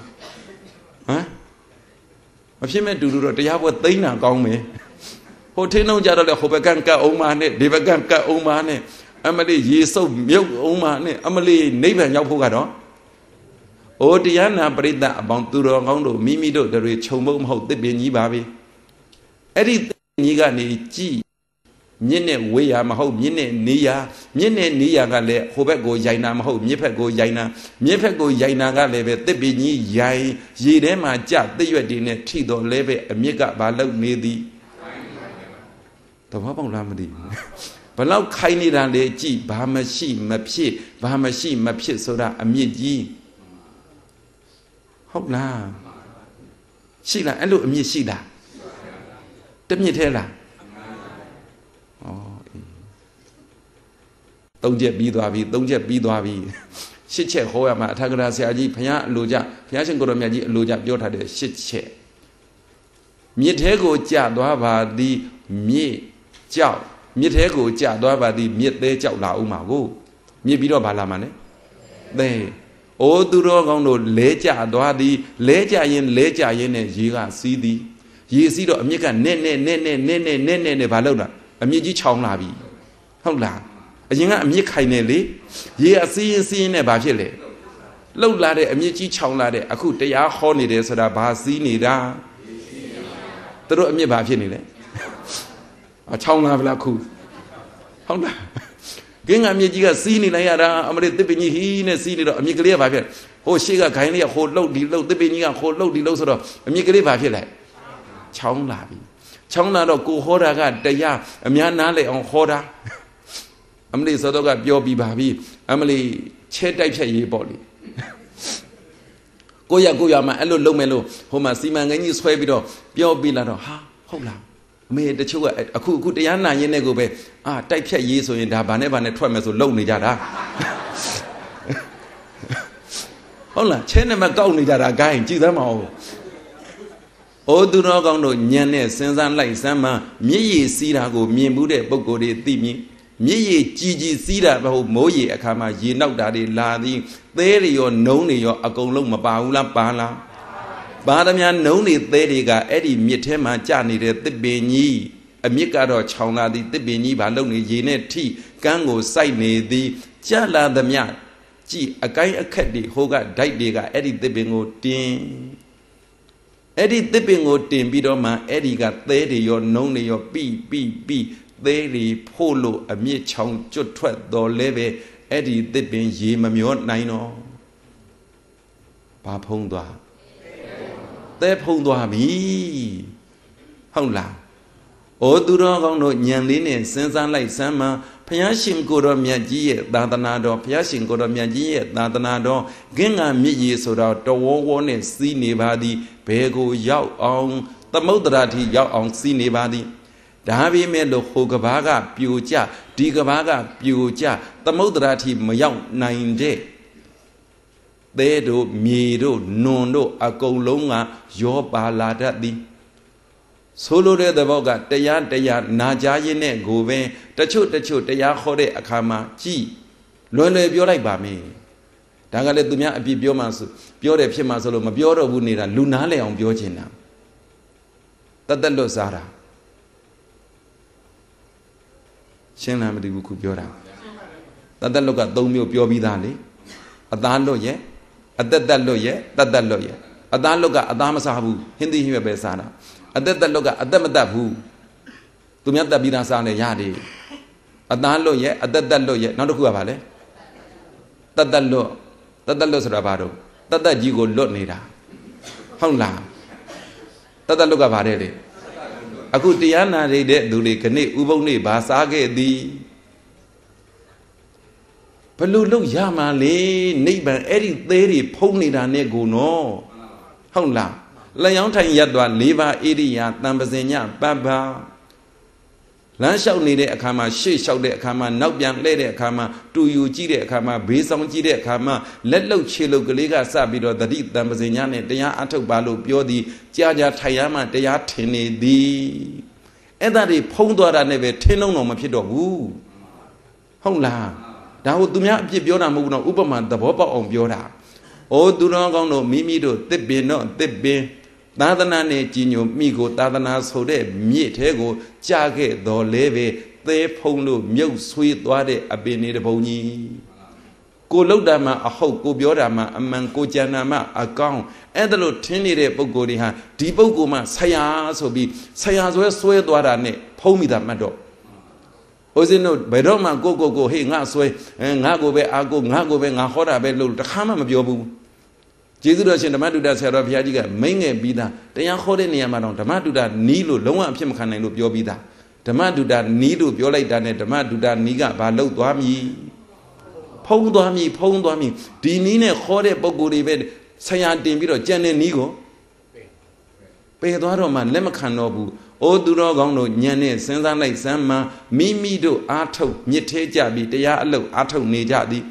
မဖြစ်မဲ့တူတူတော့တရားပွဲသိမ့်တာကောင်းမယ်ဟိုထင်းအောင်ကြတော့လေဟိုဘက်ကကတ်အောင်မာနဲ့ဒီဘက်ကကတ်အောင်မာနဲ့အမလေးရေစုပ်မြုပ်အောင်မာနဲ့အမလေးနိဗ္ဗာန်ရောက်ဖို့ကတော့အိုတရားနာပရိသတ်အပေါင်းသူတော်ကောင်းတို့မိမိတို့တွေခြုံမုတ်မဟုတ်တစ်ပင်ကြီးပါပဲအဲ့ဒီတစ်ပင်ကြီးကနေကြည်မြင့်နဲ့ဝေးရမဟုတ်မြင့်နဲ့နေရမြင့်နဲ့နေရကလည်းဟိုဘက်ကိုရိုင်နာမဟုတ်မြစ်ဘက်ကိုရိုင်နာမြစ်ဘက်ကိုရိုင်နာကလည်းပဲတစ်ပင်ကြီးရိုင်ရေထဲမှာကြတစ်ရွက်တွေနဲ့ထိတော်လဲပဲအမြစ်ကဘာလောက်နေသည်တဘောပေါက်လားမသိဘူးဘလောက်ခိုင်းနေတာလေကြည်ဘာမရှိမဖြစ်ဘာမရှိမဖြစ်ဆိုတာအမြင့်ကြီးဟုတ်လားရှိလားအဲ့လိုအမြင့်ရှိလားတမြင့်သေးလားဩအေးသုံးချက်ပြီးသွားပြီသုံးချက်ပြီးသွားပြီရှစ်ချက်ဟောရမှာအထာဂရဆရာကြီးဘုရားအလိုကြဘုရားရှင်ကိုရမြတ်ကြီးအလိုကြပြောထားတဲ့ရှစ်ချက်မြစ်ထဲကိုကြာသွားပါသည်မြစ်ကြောက်မြစ်ထဲကိုကြာသွားပါသည်မြစ်သေးကြောက်လာဦးမှာကို မြစ်ပြီးတော့ဘာလာမှာလဲသဲအိုးသူတော်ကောင်းတို့လဲကြသွားသည်လဲကြရင်လဲကြရင်နဲ့ရေကစီးသည်ရေစီးတော့အမြစ်ကနဲ့နဲ့နဲ့နဲ့နဲ့နဲ့နဲ့နဲ့နဲ့ဘာလုပ်တာအမြစ်ကြီးချောင်းလာပြီဟုတ်လားအရင်ကအမြစ်ခိုင်နေလေရေအစီးရင်စီးရင်နဲ့ဘာဖြစ်လဲလှုပ်လာတဲ့အမြစ်ကြီးချောင်းလာတဲ့အခုတရားဟောနေတယ်ဆိုတာဘာစီးနေတာသူတို့အမြစ်ဘာဖြစ်နေလဲအချောင်းလာဗလားခုဟုတ်လားကင်းကမြစ်ကြီးကစီးနေလိုက်ရတာအမရတစ်ပင်ကြီးဟီးနဲ့စီးနေတော့အမြစ်ကလေးကဘာဖြစ်ဟိုရှေ့ကခိုင်းလေးကဟိုလှုပ်ဒီလှုပ်တစ်ပင်ကြီးကဟိုလှုပ်ဒီလှုပ်ဆိုတော့အမြစ်ကလေးဘာဖြစ်လဲချောင်းလာပြီချောင်းလာတော့ကိုဟောတာကတရားအများနားလေအောင်ဟောတာအမလီစောတော့ကပြောပြီးပါပြီအမလီချဲတိုက်ဖြတ်ရေးပေါ့လေကိုရကိုရမှာအဲ့လိုလုပ်မယ်လို့ဟိုမှာစီမံကိန်းကြီးဆွဲပြီးတော့ပြောပြီးလာတော့ဟာဟုတ်လားမေတချို့ကအခုအခုတရားနာရင်းနဲ့ကိုပဲအာတိုက်ဖြတ်ရေးဆိုရင်ဒါဘာနဲ့ဘာနဲ့ထွက်မယ်ဆိုလုံနေကြတာဟုတ်လားချဲနဲ့မကောက်နေကြတာဂိုင်းကြည်သမ်းမအောင်အိုသူတော်ကောင်းတို့ညံနဲ့စဉ်းစားလိုက်စမ်းမှမြည်ရည်စီးတာကိုမြင်မှုတဲ့ပုံကိုယ်တွေသိမြင်မြည်ရည်ကြည်ကြည်စီးတာဘဟုတ်မိုးရည်အခါမှာရေနောက်တာတွေလာသည်သဲတွေရောနှုံးတွေရောအကုန်လုံးမပါဘူးလားပါလားဘာသမျှနှုံးနေသေးတွေကအဲ့ဒီမြစ်ထဲမှာကြာနေတဲ့တစ်ပင်ကြီးအမြစ်ကတော့ခြောင်လာသည်တစ်ပင်ကြီးဘာလုံနေရေနဲ့ထိကန်းကိုစိုက်နေသည်ကြာလာသမျှကြည်အကိုင်းအခက်တွေဟိုကဓိုက်တွေကအဲ့ဒီတစ်ပင်ကိုတင်းအဲ့ဒီတစ်ပင်ကိုတင်ပြီးတော့မှအဲ့ဒီကသဲတွေရောနှုံးတွေရောပိပိပိသဲတွေဖို့လို့အမြင့်ချောင်ကျွတ်ထွက်တော်လဲပဲအဲ့ဒီတစ်ပင်ရေမမျောနိုင်တော့ဘာဖုံးသွားသဲဖုံသွားပြီဟုတ်လားအိုသူတော်ကောင်းတို့ညံလေးနဲ့စဉ်းစားလိုက်စမ်းမှဘုရားရှင်ကိုတော်မြတ်ကြီးရဲ့သာသနာတော်ဘုရားရှင်ကိုတော်မြတ်ကြီးရဲ့သာသနာတော်ဂင်္ဂါမြစ်ကြီးဆိုတော့တဝေါဝေါနဲ့စီးနေပါသည်ဘယ်ကိုရောက်အောင်သမုဒ္ဒရာထိရောက်အောင်စီးနေပါသည်ဒါပေမဲ့လို့ဟိုကဘာကပြိုကျဒီကဘာကပြိုကျသမုဒ္ဒရာထိမရောက်နိုင်တဲ့သဲတို့မြေတို့နွန်တို့ အကုန်လုံးကရောပါလာတတ်သည်ဆိုလိုတဲ့သဘောကတရားတရားနာကြားရင်းနဲ့ကိုပဲတချို့တချို့တရားဟောတဲ့အခါမှာကြည်လွယ်လွယ်ပြောလိုက်ပါမယ်ဒါကလည်းသူများအပြစ်ပြောမှဆိုပြောတယ်ဖြစ်မှဆိုလို့မပြောတော့ဘူးနေတာလူနားလည်အောင်ပြောချင်တာတသက်လွတ်စားတာရှင်းလားမသိဘူးခုပြောတာတသက်လွတ်က၃မျိုးပြောပြီးသားလေအသားလွတ်ရဲ့အသက်သက်လွတ်ရဲ့တတ်သက်လွတ်ရဲ့အသားလွတ်ကအသားမစားဘူးဟင်းသီးဟင်းပဲပဲစားတာအသက်သက်လွတ်ကအသက်မတတ်ဘူးသူများတတ်ပြီးသားစားနေရတယ်အသားလွတ်ရဲ့အသက်သက်လွတ်ရဲ့နောက်တစ်ခုကဘာလဲတတ်သက်လွတ်တတ်သက်လွတ်ဆိုတာဘာတော့တတ်သက်ကြီးကိုလွတ်နေတာဟုတ်လားတတ်သက်လွတ်ကဘာတဲ့လေအခုတရားနာနေတဲ့သူတွေခဏဥပုံနေဘာစားခဲ့သည်ဘလို့လောက်ရမှာလေနိဗ္ဗာန်အဲ့ဒီသေးတွေဖုံးနေတာနဲ့ကိုနော်ဟုတ်လားလက်ရောင်းထိုင်ရက်သွား၄ပါးဣရိယာတံပစင်ညပပ္ပလမ်းလျှောက်နေတဲ့အခါမှာရှေ့လျှောက်တဲ့အခါမှာနောက်ပြန်လှည့်တဲ့အခါမှာတူယူကြည့်တဲ့အခါမှာဘေးဆောင်ကြည့်တဲ့အခါမှာလက်လှုပ်ခြေလှုပ်ကလေးကစပြီးတော့တတိတံပစင်ညနဲ့တရားအထုတ်ပါလို့ပြောသည်ကြာကြာထိုင်ရမှတရားထင်နေသည်အဲ့ဒါတွေဖုံးသွားတာနဲ့ပဲထင်းလုံးတော့မဖြစ်တော့ဘူးဟုတ်လားဒါဟုတ်သူများအပြစ်ပြောတာမဟုတ်ဘူးနော်ဥပမာသဘောပေါက်အောင်ပြောတာ။အိုးသူတော်ကောင်းတို့မိမိတို့တစ်ပင်တော့တစ်ပင်သာသနာနဲ့ကြီးညိုမိကိုသာသနာဆိုတဲ့မြစ်ထဲကိုကြာခဲ့တော်လဲပဲသဲဖုံလို့မြုပ်ဆွေးသွားတဲ့အပင်နေတပုံကြီးကိုလောက်တာမှအဟုတ်ကိုပြောတာမှအမှန်ကိုကြံတာမှအကောင်းအဲ့ဒါလို့ထင်းနေတဲ့ပုံကိုယ်တွေဟာဒီပုံကိုယ်မှဆရာဆိုပြီးဆရာဆွဲဆွဲသွားတာနဲ့ဖုံးမိတာမှတ်တော့ဦးဇင်းတို့ဘယ်တော့မှကိုကိုကိုဟေးငါဆွဲငါကိုပဲအာကိုငါကိုပဲငါဟောတာပဲလို့တခါမှမပြောဘူးကျေးဇူးတော်ရှင်ဓမ္မတုဒ္ဒဆရာတော်ဘုရားကြီးကမိငယ်ပြီးသားတရားဟောတဲ့နေရာမှာတော့ဓမ္မတုဒ္ဒနီးလို့လုံးဝအဖြစ်မခံနိုင်လို့ပြောပြီးသားဓမ္မတုဒ္ဒနီးလို့ပြောလိုက်တာနဲ့ဓမ္မတုဒ္ဒနီးကဘာလောက်သွားမည်ဖုံးသွားမည်ဖုံးသွားမည်ဒီနီးနဲ့ဟောတဲ့ပုံကိုယ်တွေပဲဆရာတင်ပြီးတော့ကြံတဲ့နီးကိုပယ်သွားတော့မှလက်မခံတော့ဘူးအိုသူတော်ကောင်းတို့ညံနဲ့စဉ်းစားလိုက်စမ်းမှမိမိတို့အာထုတ်မြစ်ထဲကြပြီးတရားအလုပ်အာထုတ်နေကြသည်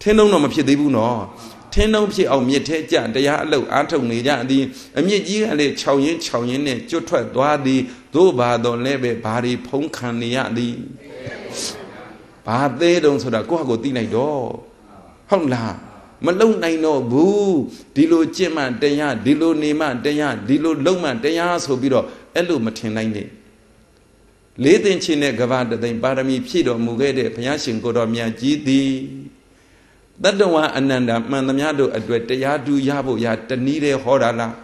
ထင်းလုံးတော့မဖြစ်သေးဘူးနော်ထင်းလုံးဖြစ်အောင်မြစ်ထဲကြတရားအလုပ်အာထုတ်နေကြသည်အမြင့်ကြီးကလည်း6ရင်း6ရင်းနဲ့ကျွတ်ထွက်သွားသည်တို့ဘာတော်လဲပဲဘာတွေဖုံးခံနေရသည်ဘာသေးတုံဆိုတာကိုယ့်ဟာကိုယ်သိလိုက်တော့ဟုတ်လားမလုံနိုင်တော့ဘူးဒီလိုကြင့်မှတရားဒီလိုနေမှတရားဒီလိုလုံမှတရားဆိုပြီးတော့အဲ့လိုမထင်လိုက်နဲ့လေးသိင်ချင်းနဲ့ကဘာတသိင်ပါရမီဖြည့်တော်မူခဲ့တဲ့ဘုရားရှင်ကိုတော်မြတ်ကြီးသည်တတဝအနန္တမှန်သမျှတို့အတွက်တရားတူရဖို့ရတနည်းတဲ့ဟောတာလား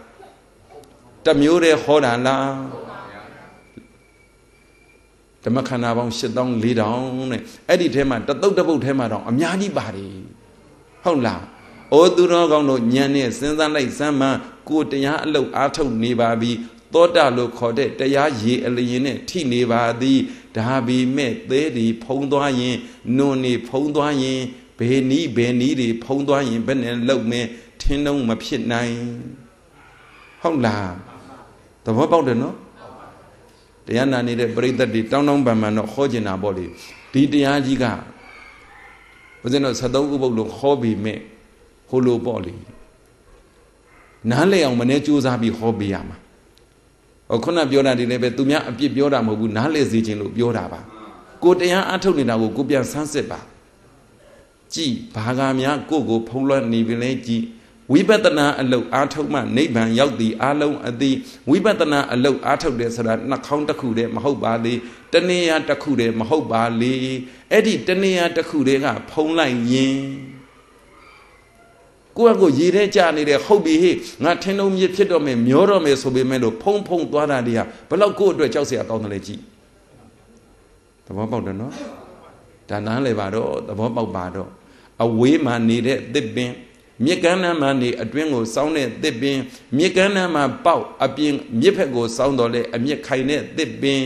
တမျိုးတဲ့ဟောတာလားဓမ္မခန္ဓာပေါင်း7400တဲ့အဲ့ဒီထဲမှာတတုတ်တပုတ်ထဲမှာတော့အများကြီးပါတယ်ဟုတ်လားအိုသူတော်ကောင်းတို့ညံနဲ့စဉ်းစားလိုက်စမ်းမှကိုတရားအလုတ်အားထုတ်နေပါပြီသောတာလို့ခေါ်တဲ့တရားရေအလျင်နဲ့ထိနေပါသည်ဒါပေမဲ့သဲတွေဖုံးသွားရင်နွန်တွေဖုံးသွားရင်ဘယ်နည်းဘယ်နည်းတွေဖုံးသွားရင်ဘယ်နဲ့လုံမဲထင်းတော့မဖြစ်နိုင်ဟုတ်လားသဘောပေါက်တယ်နော်တရားနာနေတဲ့ပရိသတ်တွေတောင်းတောင်းပန်ပန်တော့ဟောကျင်တာပေါ့လေဒီတရားကြီးကဦးဇင်းတို့73ဥပုပ်လို့ဟောပြီးမဲ့ဟိုလိုပေါ့လေနားလည်အောင်မနေစူးစမ်းပြီးဟောပြရမှာဟောခုနပြောတာဒီလည်းပဲသူများအပြစ်ပြောတာမဟုတ်ဘူးနားလေစေခြင်းလို့ပြောတာပါကိုတရားအထုတ်နေတာကိုကိုပြန်ဆန်းစစ်ပါကြည်ဘာကများကိုကိုဖုံးလွှမ်းနေပြီလဲကြည်ဝိပဿနာအလုတ်အာထုတ်မှနိဗ္ဗာန်ရောက်သည်အလုံးအသည်ဝိပဿနာအလုတ်အာထုတ်တယ်ဆိုတာနှာခေါင်းတစ်ခုတည်းမဟုတ်ပါလေတနည်းအားတစ်ခုတည်းမဟုတ်ပါလေအဲ့ဒီတနည်းအားတစ်ခုတည်းကဖုံးလိုက်ရင်ကိုယ့်အကိုရေထဲကြာနေတဲ့ဟုတ်ပြီဟေ့ငါထင်းလုံးမြစ်ဖြစ်တော့မယ်မျောတော့မယ်ဆိုပေမဲ့လို့ဖုံဖုံသွားတာတွေကဘလောက်ကိုယ့်အတွက်ကြောက်စရာကောင်းတယ်လေကြည့်သဘောပေါက်တယ်နော်ဒါနားလေပါတော့သဘောပေါက်ပါတော့အဝေးမှာနေတဲ့သစ်ပင်မြစ်ကမ်းနားမှာနေအတွင်းကိုစောင်းတဲ့သစ်ပင်မြစ်ကမ်းနားမှာပေါက်အပြင်မြစ်ဖက်ကိုစောင်းတော်လဲအမြစ်ခိုင်တဲ့သစ်ပင်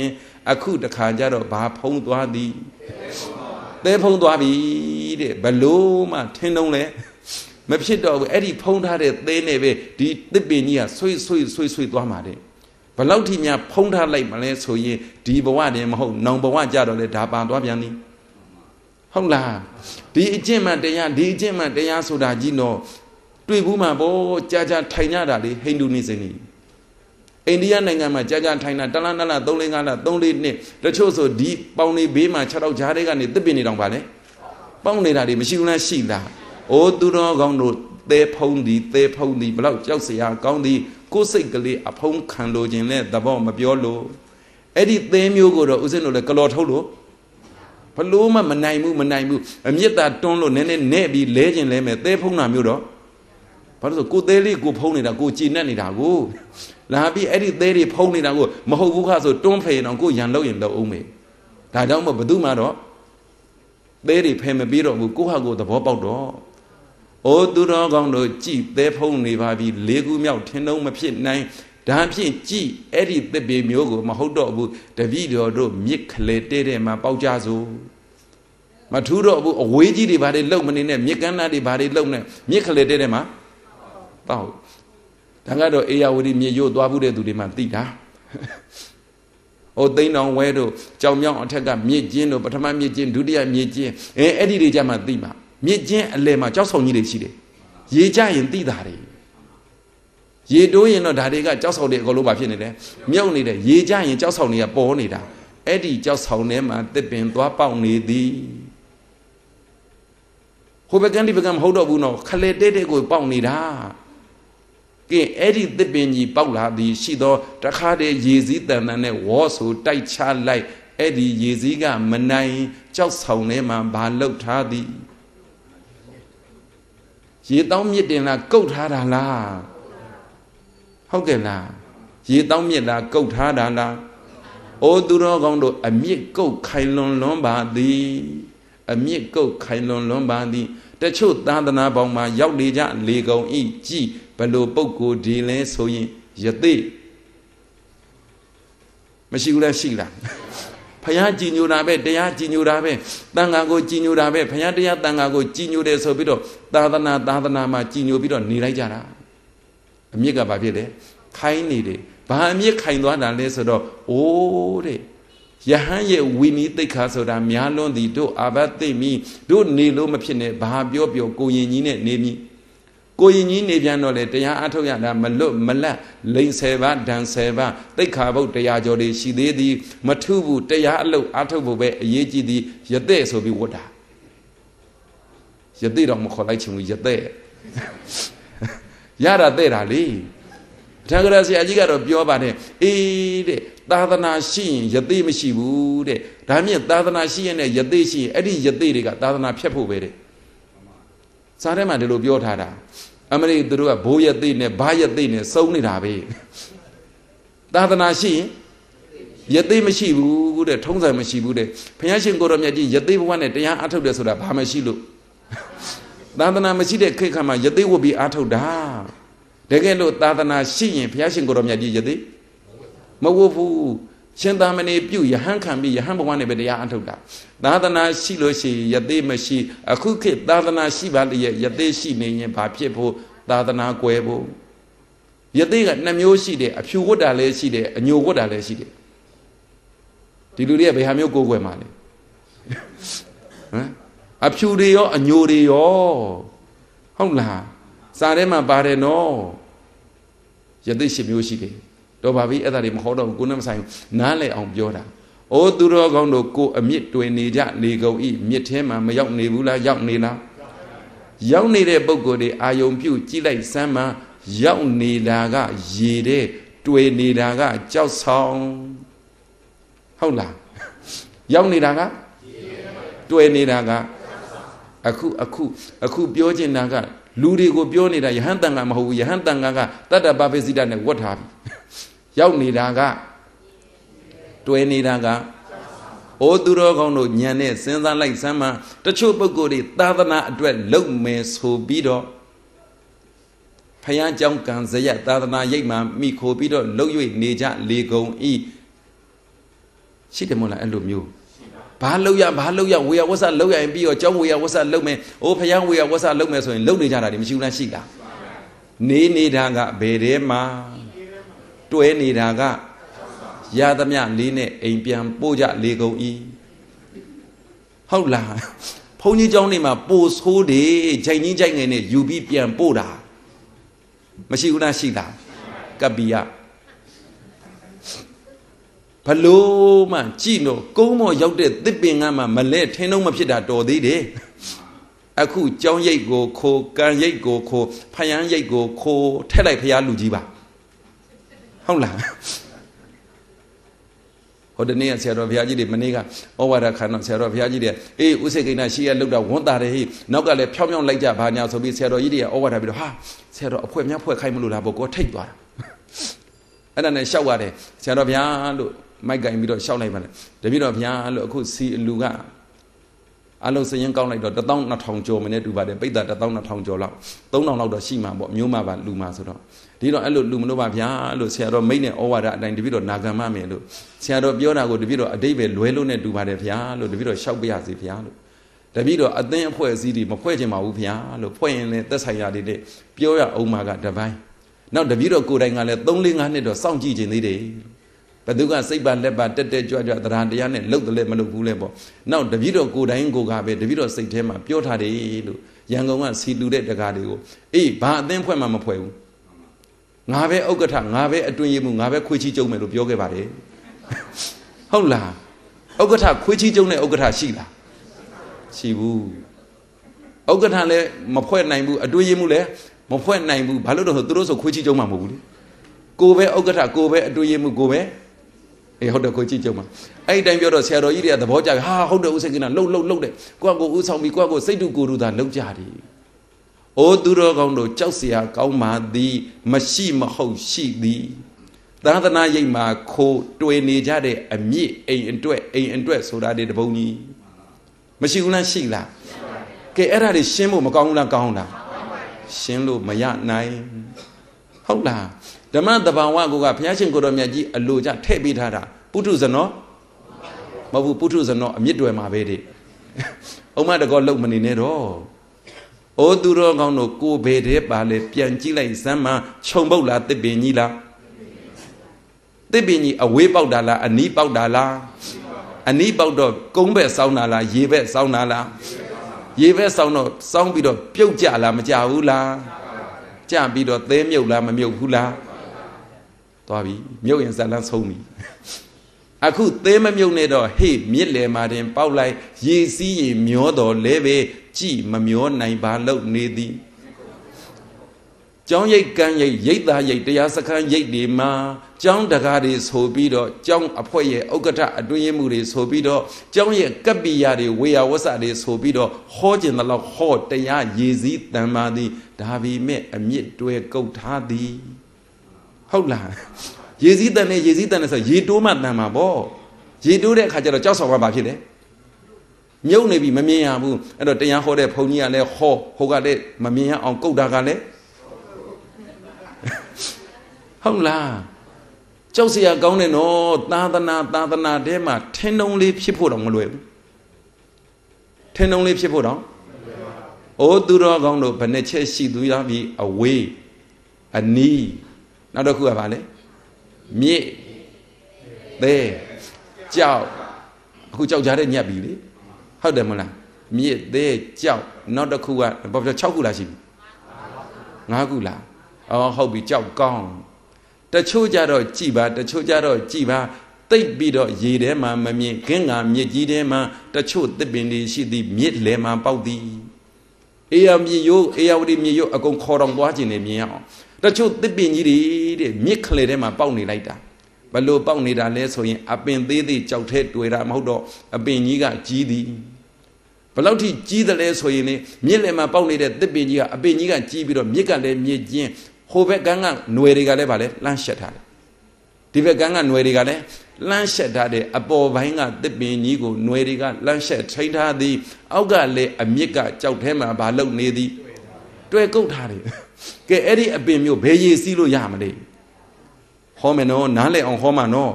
အခုတခါကျတော့ဘာဖုံးသွားသည်သဲဖုံးသွားပြီတဲ့ဘလို့မှထင်းတုံးလဲမဖြစ်တော့ဘူးအဲ့ဒီဖုံးထားတဲ့သဲနဲ့ပဲဒီတစ်ပင်ကြီးကဆွေ့ဆွေ့ဆွေ့ဆွေ့သွားမှာတဲ့ဘလောက်ထိများဖုံးထားလိုက်မလဲဆိုရင်ဒီဘဝတည်းမဟုတ်နောင်ဘဝကြတော့လေဒါပါသွားပြန်သည်ဟုတ်လားဒီအကျင့်မှတရားဒီအကျင့်မှတရားဆိုတာကြီးတော့တွေ့ဘူးမှာပေါ့ကြာကြာထိုင်ကြတာလေဟိန္ဒူနေစင်ကြီးအိန္ဒိယနိုင်ငံမှာကြာကြာထိုင်တာတလားနလား3 4 5လား3 4နှစ်တချို့ဆိုဒီပေါင်လေးဘေးမှာ6တောက်ကြားတွေကနေတစ်ပင်နေတောင်ပါလေပေါင်နေတာတွေမရှိဘူးလားရှိလားအိုးသူတော်ကောင်းတို့သဲဖုံးသည်သဲဖုံးသည်ဘလောက်ကြောက်စရာကောင်းသည် ကိုယ်စိတ်ကလေးအဖုံးခံလိုခြင်းနဲ့သဘောမပြောလို့အဲ့ဒီသဲမျိုးကိုတော့ဦးဇင်းတို့လည်းကလော်ထုတ်လို့ဘလို့မှမနိုင်ဘူးမနိုင်ဘူးအမြစ်တာတွန်းလို့နည်းနည်းနဲ့ပြီးလဲခြင်းလဲမယ်သဲဖုံးတာမျိုးတော့ဘာလို့ဆိုကိုသေးလေးကိုဖုံးနေတာကိုကြည်နဲ့နေတာကိုလာပြီးအဲ့ဒီသေးတွေဖုံးနေတာကိုမဟုတ်ဘူးခါဆိုတွန်းဖယ်ရင်တော့ကိုရန်လောက်ရင်လောက်အောင်မေဒါကြောင့်မို့ဘသူမှတော့သေးတွေဖယ်မပြီးတော့ဘူးကိုဟာကိုသဘောပေါက်တော့အိုသူတော်ကောင်းတို့ကြည်သဲဖုံးနေပါပြီလေးခုမြောက်ထင်းတုံးမဖြစ်နိုင်ဒါဖြင့်ကြည်အဲ့ဒီသစ်ပေမျိုးကို မဟုတ်တော့ဘူးတပည့်တော်တို့မြစ်ခလေတဲတဲ့မှာပေါက်ကြစို့မထူးတော့ဘူးအဝေးကြီးတွေဘာတွေလုံမနေနဲ့မြစ်ကမ်းနားတွေဘာတွေလုံနေမြစ်ခလေတဲတဲ့မှာတောက်ဒါကတော့အေယာဝတီမြေရို့သွားဘူးတဲ့သူတွေမှသိတာ။အိုသိန်းတော်ဝဲတို့ကြောင်မြောင်အထက်ကမြစ်ကျင်းတို့ပထမမြစ်ကျင်းဒုတိယမြစ်ကျင်းအဲအဲ့ဒီတွေကြမှာသိမှာမြစ်ကျင်းအလယ်မှာကြောက်ဆောင်ကြီးတွေရှိတယ်ရေကြရင်တိတာတွေရေတိုးရင်တော့ဒါတွေကကြောက်ဆောင်တွေအကုန်လုံးပါဖြစ်နေတယ်မြုပ်နေတယ်ရေကြရင်ကြောက်ဆောင်တွေကပေါ်နေတာအဲ့ဒီကြောက်ဆောင်ထဲမှာတစ်ပင်သွားပေါက်နေသည်ဟိုဘကန်ဒီဘကန်မဟုတ်တော့ဘူးနော်ခလေတဲတဲကိုပေါက်နေတာကင်အဲ့ဒီသစ်ပင်ကြီးပေါက်လာသည် ရှိသောတခါတည်းရေစည်းတန်တန်နဲ့ဝေါ်ဆိုတိုက်ချလိုက်အဲ့ဒီရေစည်းကမနိုင်ကြောက်ဆောင်ထဲမှာဘာလောက်ထားသည်ရေတောင်းမြစ်တင်လားကုတ်ထားတာလားဟုတ်ကဲ့လားရေတောင်းမြစ်လားကုတ်ထားတာလားအိုးသူတော်ကောင်းတို့အမြင့်ကုတ်ခိုင်လွန်လွန်ပါသည်အမြင့်ကုတ်ခိုင်လွန်လွန်ပါသည်တချို့သာသနာပေါင်းမှာရောက်နေကြလေကုန်ဤကြည်ဘလို့ပုဂ္ဂိုလ်ဒီလဲဆိုရင်ယသိမရှိဘူးလားရှိလားဖះကြည်ညိုတာပဲတရားကြည်ညိုတာပဲတန်ခါကိုကြည်ညိုတာပဲဖះတရားတန်ခါကိုကြည်ညိုတယ်ဆိုပြီးတော့သာသနာသာသနာမှာကြည်ညိုပြီးတော့နေလိုက်ကြတာအမြစ်ကဘာဖြစ်လဲခိုင်းနေတယ်ဘာအမြစ်ခိုင်သွားတာလဲဆိုတော့အိုးတဲ့ယဟန်ရဲ့ဝီနီသိက္ခာဆိုတာများလွန်းသည်တို့အာဘတ်သိမိတို့နေလို့မဖြစ်နဲ့ဘာပြောပြောကိုရင်ကြီးနဲ့နေမိကိုရင်ကြီးနေပြန်တော့လေတရားအထုတ်ရတာမလွတ်မလတ်လိန်ဆယ်ပါဒန်ဆယ်ပါတိတ်ခါဘုတ်တရားကျော်တွေရှိသေးသည်မထုဘူးတရားအလုပ်အထုတ်ဖို့ပဲအရေးကြီးသည်ယတဲ့ဆိုပြီးဝတ်တာယတဲ့တော့မခေါ်လိုက်ချင်ဘူးယတဲ့ရတာတဲ့တာလေထာဂရဆရာကြီးကတော့ပြောပါတယ်အေးတဲ့သာသနာရှိရင်ယသိမရှိဘူးတဲ့ဒါမြင့်သာသနာရှိရင်လည်းယသိရှိရင်အဲ့ဒီယသိတွေကသာသနာဖြတ်ဖို့ပဲတဲ့စာထဲမှာဒီလိုပြောထားတာအမရိသူတို့ကဘိုးရက်သိနဲ့ဘာရက်သိနဲ့စုံနေတာပဲသာသနာရှိရင်ရသေးမရှိဘူးတဲ့ထုံးစံမရှိဘူးတဲ့ဘုရားရှင်ကိုရောမြတ်ကြီးရသေးဘဝနဲ့တရားအထုတ်တယ်ဆိုတာဘာမှရှိလို့သာသနာမရှိတဲ့ခေတ်ခါမှာရသေးဝတ်ပြီးအထုတ်တာတကယ်လို့သာသနာရှိရင်ဘုရားရှင်ကိုရောမြတ်ကြီးရသေးမဝတ်ဘူးရှင်သာမဏေပြုယဟန်ခံပြီးယဟန်ဘဝနဲ့ပဲတရားအထုတ်တာသာသနာရှိလို့ရှိရင်ယသိမရှိအခုခေတ်သာသနာရှိပါလျက်ယသိရှိနေရင်ဘာဖြစ်ဖို့သာသနာကွယ်ဖို့ယသိကနှမျိုးရှိတယ်အဖြူဝတ်တာလည်းရှိတယ်အညိုဝတ်တာလည်းရှိတယ်ဒီလူတွေကဘယ်ဟာမျိုးကိုယ်ွယ်မှာလဲဟမ်အဖြူတွေရောအညိုတွေရောဟုတ်လားစာထဲမှာပါတယ်နော်ယသိရှိမျိုးရှိတယ်တော့ဘာဘီအဲ့ဒါတွေမဟုတ်တော့ဘူးကိုနဲ့မဆိုင်ဘူးနားလည်အောင်ပြောတာအိုးသူတော်ကောင်းတို့ကိုအမြင့်တွင်နေကြနေကုန်ဤမြစ်ထဲမှာမရောက်နေဘူးလားရောက်နေလားရောက်နေတဲ့ပုံကိုယ်တွေအာယုံပြုတ်ကြည့်လိုက်စမ်းမှရောက်နေတာကရေတဲ့တွေ့နေတာကကြောက်ဆောင်ဟုတ်လားရောက်နေတာကတွေ့နေတာကအခုအခုအခုပြောချင်တာကလူတွေကိုပြောနေတာယဟန်တန်ကမဟုတ်ဘူးယဟန်တန်ကကတတ္တပပိစိတနဲ့ဝတ်ထားပြီရောက်နေတာကတွေ့နေတာကအိုးသူတော်ကောင်းတို့ညံနဲ့စဉ်းစားလိုက်စမ်းမှတချို့ပုဂ္ဂိုလ်တွေသာသနာအတွက်လုံမယ်ဆိုပြီးတော့ဖယားကြောင့်ကံစရက်သာသနာရိပ်မှမိခိုပြီးတော့လုံ၍နေကြလေကုန်ဤရှိတယ်မို့လားအဲ့လိုမျိုးဘာလုံရဘာလုံရဝေယဝဆလုံရရင်ပြီးတော့ကျောင်းဝေယဝဆလုံမယ်။အိုဖယားဝေယဝဆလုံမယ်ဆိုရင်လုံနေကြတာဒီမရှိဘူးလားရှိလား။နေနေတာကဘယ်ထဲမှာတွဲနေတာကရသမျှလေးနဲ့အိမ်ပြန်ပို့ကြလေကုန်ဤဟုတ်လားဘုန်းကြီးเจ้าနေမှာပို့ဆိုးတယ်ခြိုင်ကြီးခြိုင်ငယ်နဲ့ယူပြီးပြန်ပို့တာမရှိဘူးလားရှိလားကပ္ပိယဘလို့မှကြည်လို့ကုန်းမော်ရောက်တဲ့သစ်ပင်ကမှမလဲထင်းတော့မဖြစ်တာတော်သေးတယ်အခုကြောင်းရိတ်ကိုခိုးကံရိတ်ကိုခိုးဖယန်းရိတ်ကိုခိုးထက်လိုက်ဖျားလူကြီးပါဟုတ်လားဟိုတနေ့ကဆရာတော်ဘုရားကြီးတွေမနေ့ကဩဝါဒခံတော်ဆရာတော်ဘုရားကြီးတွေအေးဥစိကိဏရှိရလောက်တာဝန်တာတယ်ဟိနောက်ကလည်းဖြောင်းဖြောင်းလိုက်ကြဘာညာဆိုပြီးဆရာတော်ကြီးတွေကဩဝါဒပြီးတော့ဟာဆရာတော်အဖွဲများဖွဲခိုင်းမလို့လားပေါ့ကောထိတ်သွားတာအဲ့ဒါနဲ့ရှောက်ရတယ်ဆရာတော်ဘုရားလို့မိုက်ကင်ပြီးတော့ရှောက်လိုက်ပါလေတပည့်တော်ဘုရားလို့အခုစီအလူကအလုံးစရင်ကောင်းလိုက်တော့12000ကျော်မနဲ့တူပါတယ်ပိဿာ12000ကျော်လောက်3000လောက်တော့ရှိမှာပေါ့မျိုးမှာပါလူမှာဆိုတော့ဒီတော့အဲ့လိုလူမလို့ပါဗျာလို့ဆရာတော်မိတ်နဲ့ဩဝါဒအတိုင်းတပည့်တော်နာခံမမယ်လို့ဆရာတော်ပြောတာကိုတပည့်တော်အတိတ်ပဲလွဲလို့နဲ့တူပါတယ်ဗျာလို့တပည့်တော်ရှောက်ပြရစီဗျာလို့တပည့်တော်အသင်းအဖွဲ့အစည်းတွေမဖွဲ့ချင်ပါဘူးဗျာလို့ဖွဲ့ရင်လည်းသက်ဆိုင်ရာတွေနဲ့ပြောရအောင်မှာကတပိုင်းနောက်တပည့်တော်ကိုယ်တိုင်ကလည်း3 4 5နှစ်တော့စောင့်ကြည့်ခြင်းသေးတယ်ဘသူကစိတ်ပါလက်ပါတက်တက်ကြွကြွသဒ္ဓတရားနဲ့လှုပ်တယ်လည်းမလှုပ်ဘူးလဲပေါ့နောက်တပည့်တော်ကိုယ်တိုင်ကိုကပဲတပည့်တော်စိတ်ထဲမှာပြောထားတယ်လို့ရန်ကုန်ကစီတူတဲ့တကားတွေကိုအေးဘာအသင်းဖွဲ့မှမဖွဲ့ဘူးငါပဲဥက္ကဋ္ဌငါပဲအတွင်ရမှုငါပဲခွေးချီးကျုံမယ်လို့ပြောခဲ့ပါတယ်ဟုတ်လားဥက္ကဋ္ဌခွေးချီးကျုံတဲ့ဥက္ကဋ္ဌရှိလားရှိဘူးဥက္ကဋ္ဌလည်းမဖွဲ့နိုင်ဘူးအတွင်ရမှုလည်းမဖွဲ့နိုင်ဘူးဘာလို့တော့သူတို့ဆိုခွေးချီးကျုံမှာမဟုတ်ဘူးလေကိုပဲဥက္ကဋ္ဌကိုပဲအတွင်ရမှုကိုပဲေးဟုတ်တယ်ကိုကြည့်ကြုံပါအဲ့ဒီတိုင်းပြောတော့ဆရာတော်ကြီးတွေကသဘောကျပြီဟာဟုတ်တယ်ဦးစိတ်ကနာလှုပ်လှုပ်လှုပ်တယ်ကိုကကိုဦးဆောင်ပြီးကိုကကိုစိတ်တူကိုယ်တူသာလှုပ်ကြတယ်။အိုသူတော်ကောင်းတို့ကြောက်เสียကောင်းပါသည်မရှိမဟုတ်ရှိသည်။သာသနာရိပ်မှာခိုးတွေ့နေကြတဲ့အမြင့်အိမ်အတွက်အိမ်အတွက်ဆိုတာတွေတပုံကြီး။မရှိဘူးလားရှိလား။ကဲအဲ့ဒါတွေရှင်းဖို့မကောင်းဘူးလားကောင်းလား။ရှင်းလို့မရနိုင်။ဟုတ်လား။ဓမ္မတဘာဝကိုကဘုရားရှင်ကိုတော်မြတ်ကြီးအလိုကြထည့်ပေးထားတာပုထုဇနောမဟုတ်ဘူးပုထုဇနောအမြင့်တွယ်မှာပဲတဲ့။အုံမတကောလုံမနေနဲ့တော့။အိုးသူတော်ကောင်းတို့ကိုဘေတဲ့ပါလေပြန်ကြည့်လိုက်စမ်းမခြုံပုတ်လားတစ်ပင်ကြီးလား။တစ်ပင်ကြီးအဝေးပေါက်တာလားအနီးပေါက်တာလား။အနီးပေါက်တော့ကုန်းဘက်စောင်းတာလားရေဘက်စောင်းတာလား။ရေဘက်စောင်းတော့စောင်းပြီးတော့ပြုတ်ကြလားမကြဘူးလား။ကြပြီးတော့သဲမြုပ်လားမမြုပ်ဘူးလား။သွားပြီမြုပ်ရင်ဇက်လန်းဆုံးပြီ။အခုသေးမမြုပ်နဲ့တော့ဟေ့မြစ်လေမှာတင် ပေါက်လိုက် ရေစီးရေမျောတော်လဲပဲကြည်မမျောနိုင်ပါလို့နေသည်ကျောင်းရိပ်ကန်းရိပ်ရိပ်သားရိပ်တရားစခန်းရိပ်တွေမှာကျောင်းတကားတွေဆိုပြီးတော့ကျောင်းအဖွဲ့ရဲ့ဥက္ကဋ္ဌအတွင်းရေးမှုတွေဆိုပြီးတော့ကျောင်းရဲ့ကပ္ပိယတွေဝေယဝဆတွေဆိုပြီးတော့ဟောကျင်သလောက်ဟောတရားရည်စည်းတန်ပါသည်ဒါပေမဲ့အမြင့်တွဲကုတ်ထားသည်ဟုတ်လားရည်စည်းတန်နဲ့ရည်စည်းတန်နဲ့ဆိုရည်တိုးမှတန်မှာပေါ့ရည်တိုးတဲ့အခါကျတော့ကြောက်ဆောင်မှဘာဖြစ်လဲမြုပ်နေပြီမမြင်ရဘူးအဲ့တော့တရားဟောတဲ့ဘုန်းကြီးကလည်းဟောဟိုကလည်းမမြင်ရအောင်ကုတ်တာကလည်းဟုတ်လားကြောက်စရာကောင်းတယ်နော်သာသနာသာသနာထဲမှာထင်းတုံးလေးဖြစ်ဖို့တော့မလွယ်ဘူးထင်းတုံးလေးဖြစ်ဖို့တော့အိုးသူတော်ကောင်းတို့ဘယ်နှချက်ရှိသူရပြီအဝေးအနီးနောက်တစ်ခုကဘာလဲမြေသေးကြောက်အခုကြောက်ကြတဲ့ညက်ပြီလေဟုတ်တယ်မလားမြစ်သေးကြောက်နောက်တစ်ခုကဘာဖြစ်6ခုလားရှိပြီ5ခုလားအော်ဟုတ်ပြီကြောက်ကောင်းတချို့ကြတော့ကြည်ပါတချို့ကြတော့ကြည်ပါတိတ်ပြီးတော့ရေထဲမှာမမြင်ခင်းကမြစ်ကြီးထဲမှာတချို့သစ်ပင်တွေရှိသည်မြစ်လဲမှာပေါက်သည်အေယမြစ်ရိုးအေယဝတီမြစ်ရိုးအကုန်ခေါ်တော်သွားခြင်းနေမြင်ရအောင်တချို့သစ်ပင်ကြီးတွေတဲ့မြစ်ခလေထဲမှာပေါက်နေလိုက်တာဘလို့ပေါက်နေတာလဲဆိုရင်အပင်သေးသေးကြောက်ထဲတွေ့တာမဟုတ်တော့အပင်ကြီးကကြီးသည်ဘလောက်ထိကြီးတယ်လဲဆိုရင်လေမြစ်လယ်မှာပေါက်နေတဲ့သစ်ပင်ကြီးကအပင်ကြီးကကြီးပြီးတော့မြစ်ကလည်းမြစ်ကျင်းဟိုဘက်ကန်းကຫນွေတွေကလည်းဗာလဲလှမ်းရှက်ထားတယ်ဒီဘက်ကန်းကຫນွေတွေကလည်းလှမ်းရှက်ထားတဲ့အပေါ်ပိုင်းကသစ်ပင်ကြီးကိုຫນွေတွေကလှမ်းရှက်ထိန်းထားသည် အောက်ကလည်းအမြစ်ကကြောက်ထဲမှာဗာလုံနေသည် တွေ့ကုတ်ထားတယ်ကဲအဲ့ဒီအပင်မျိုးဘယ်ရည်စီးလို့ရမလဲဟောမယ်နော်နားလည်အောင်ဟောမှာနော်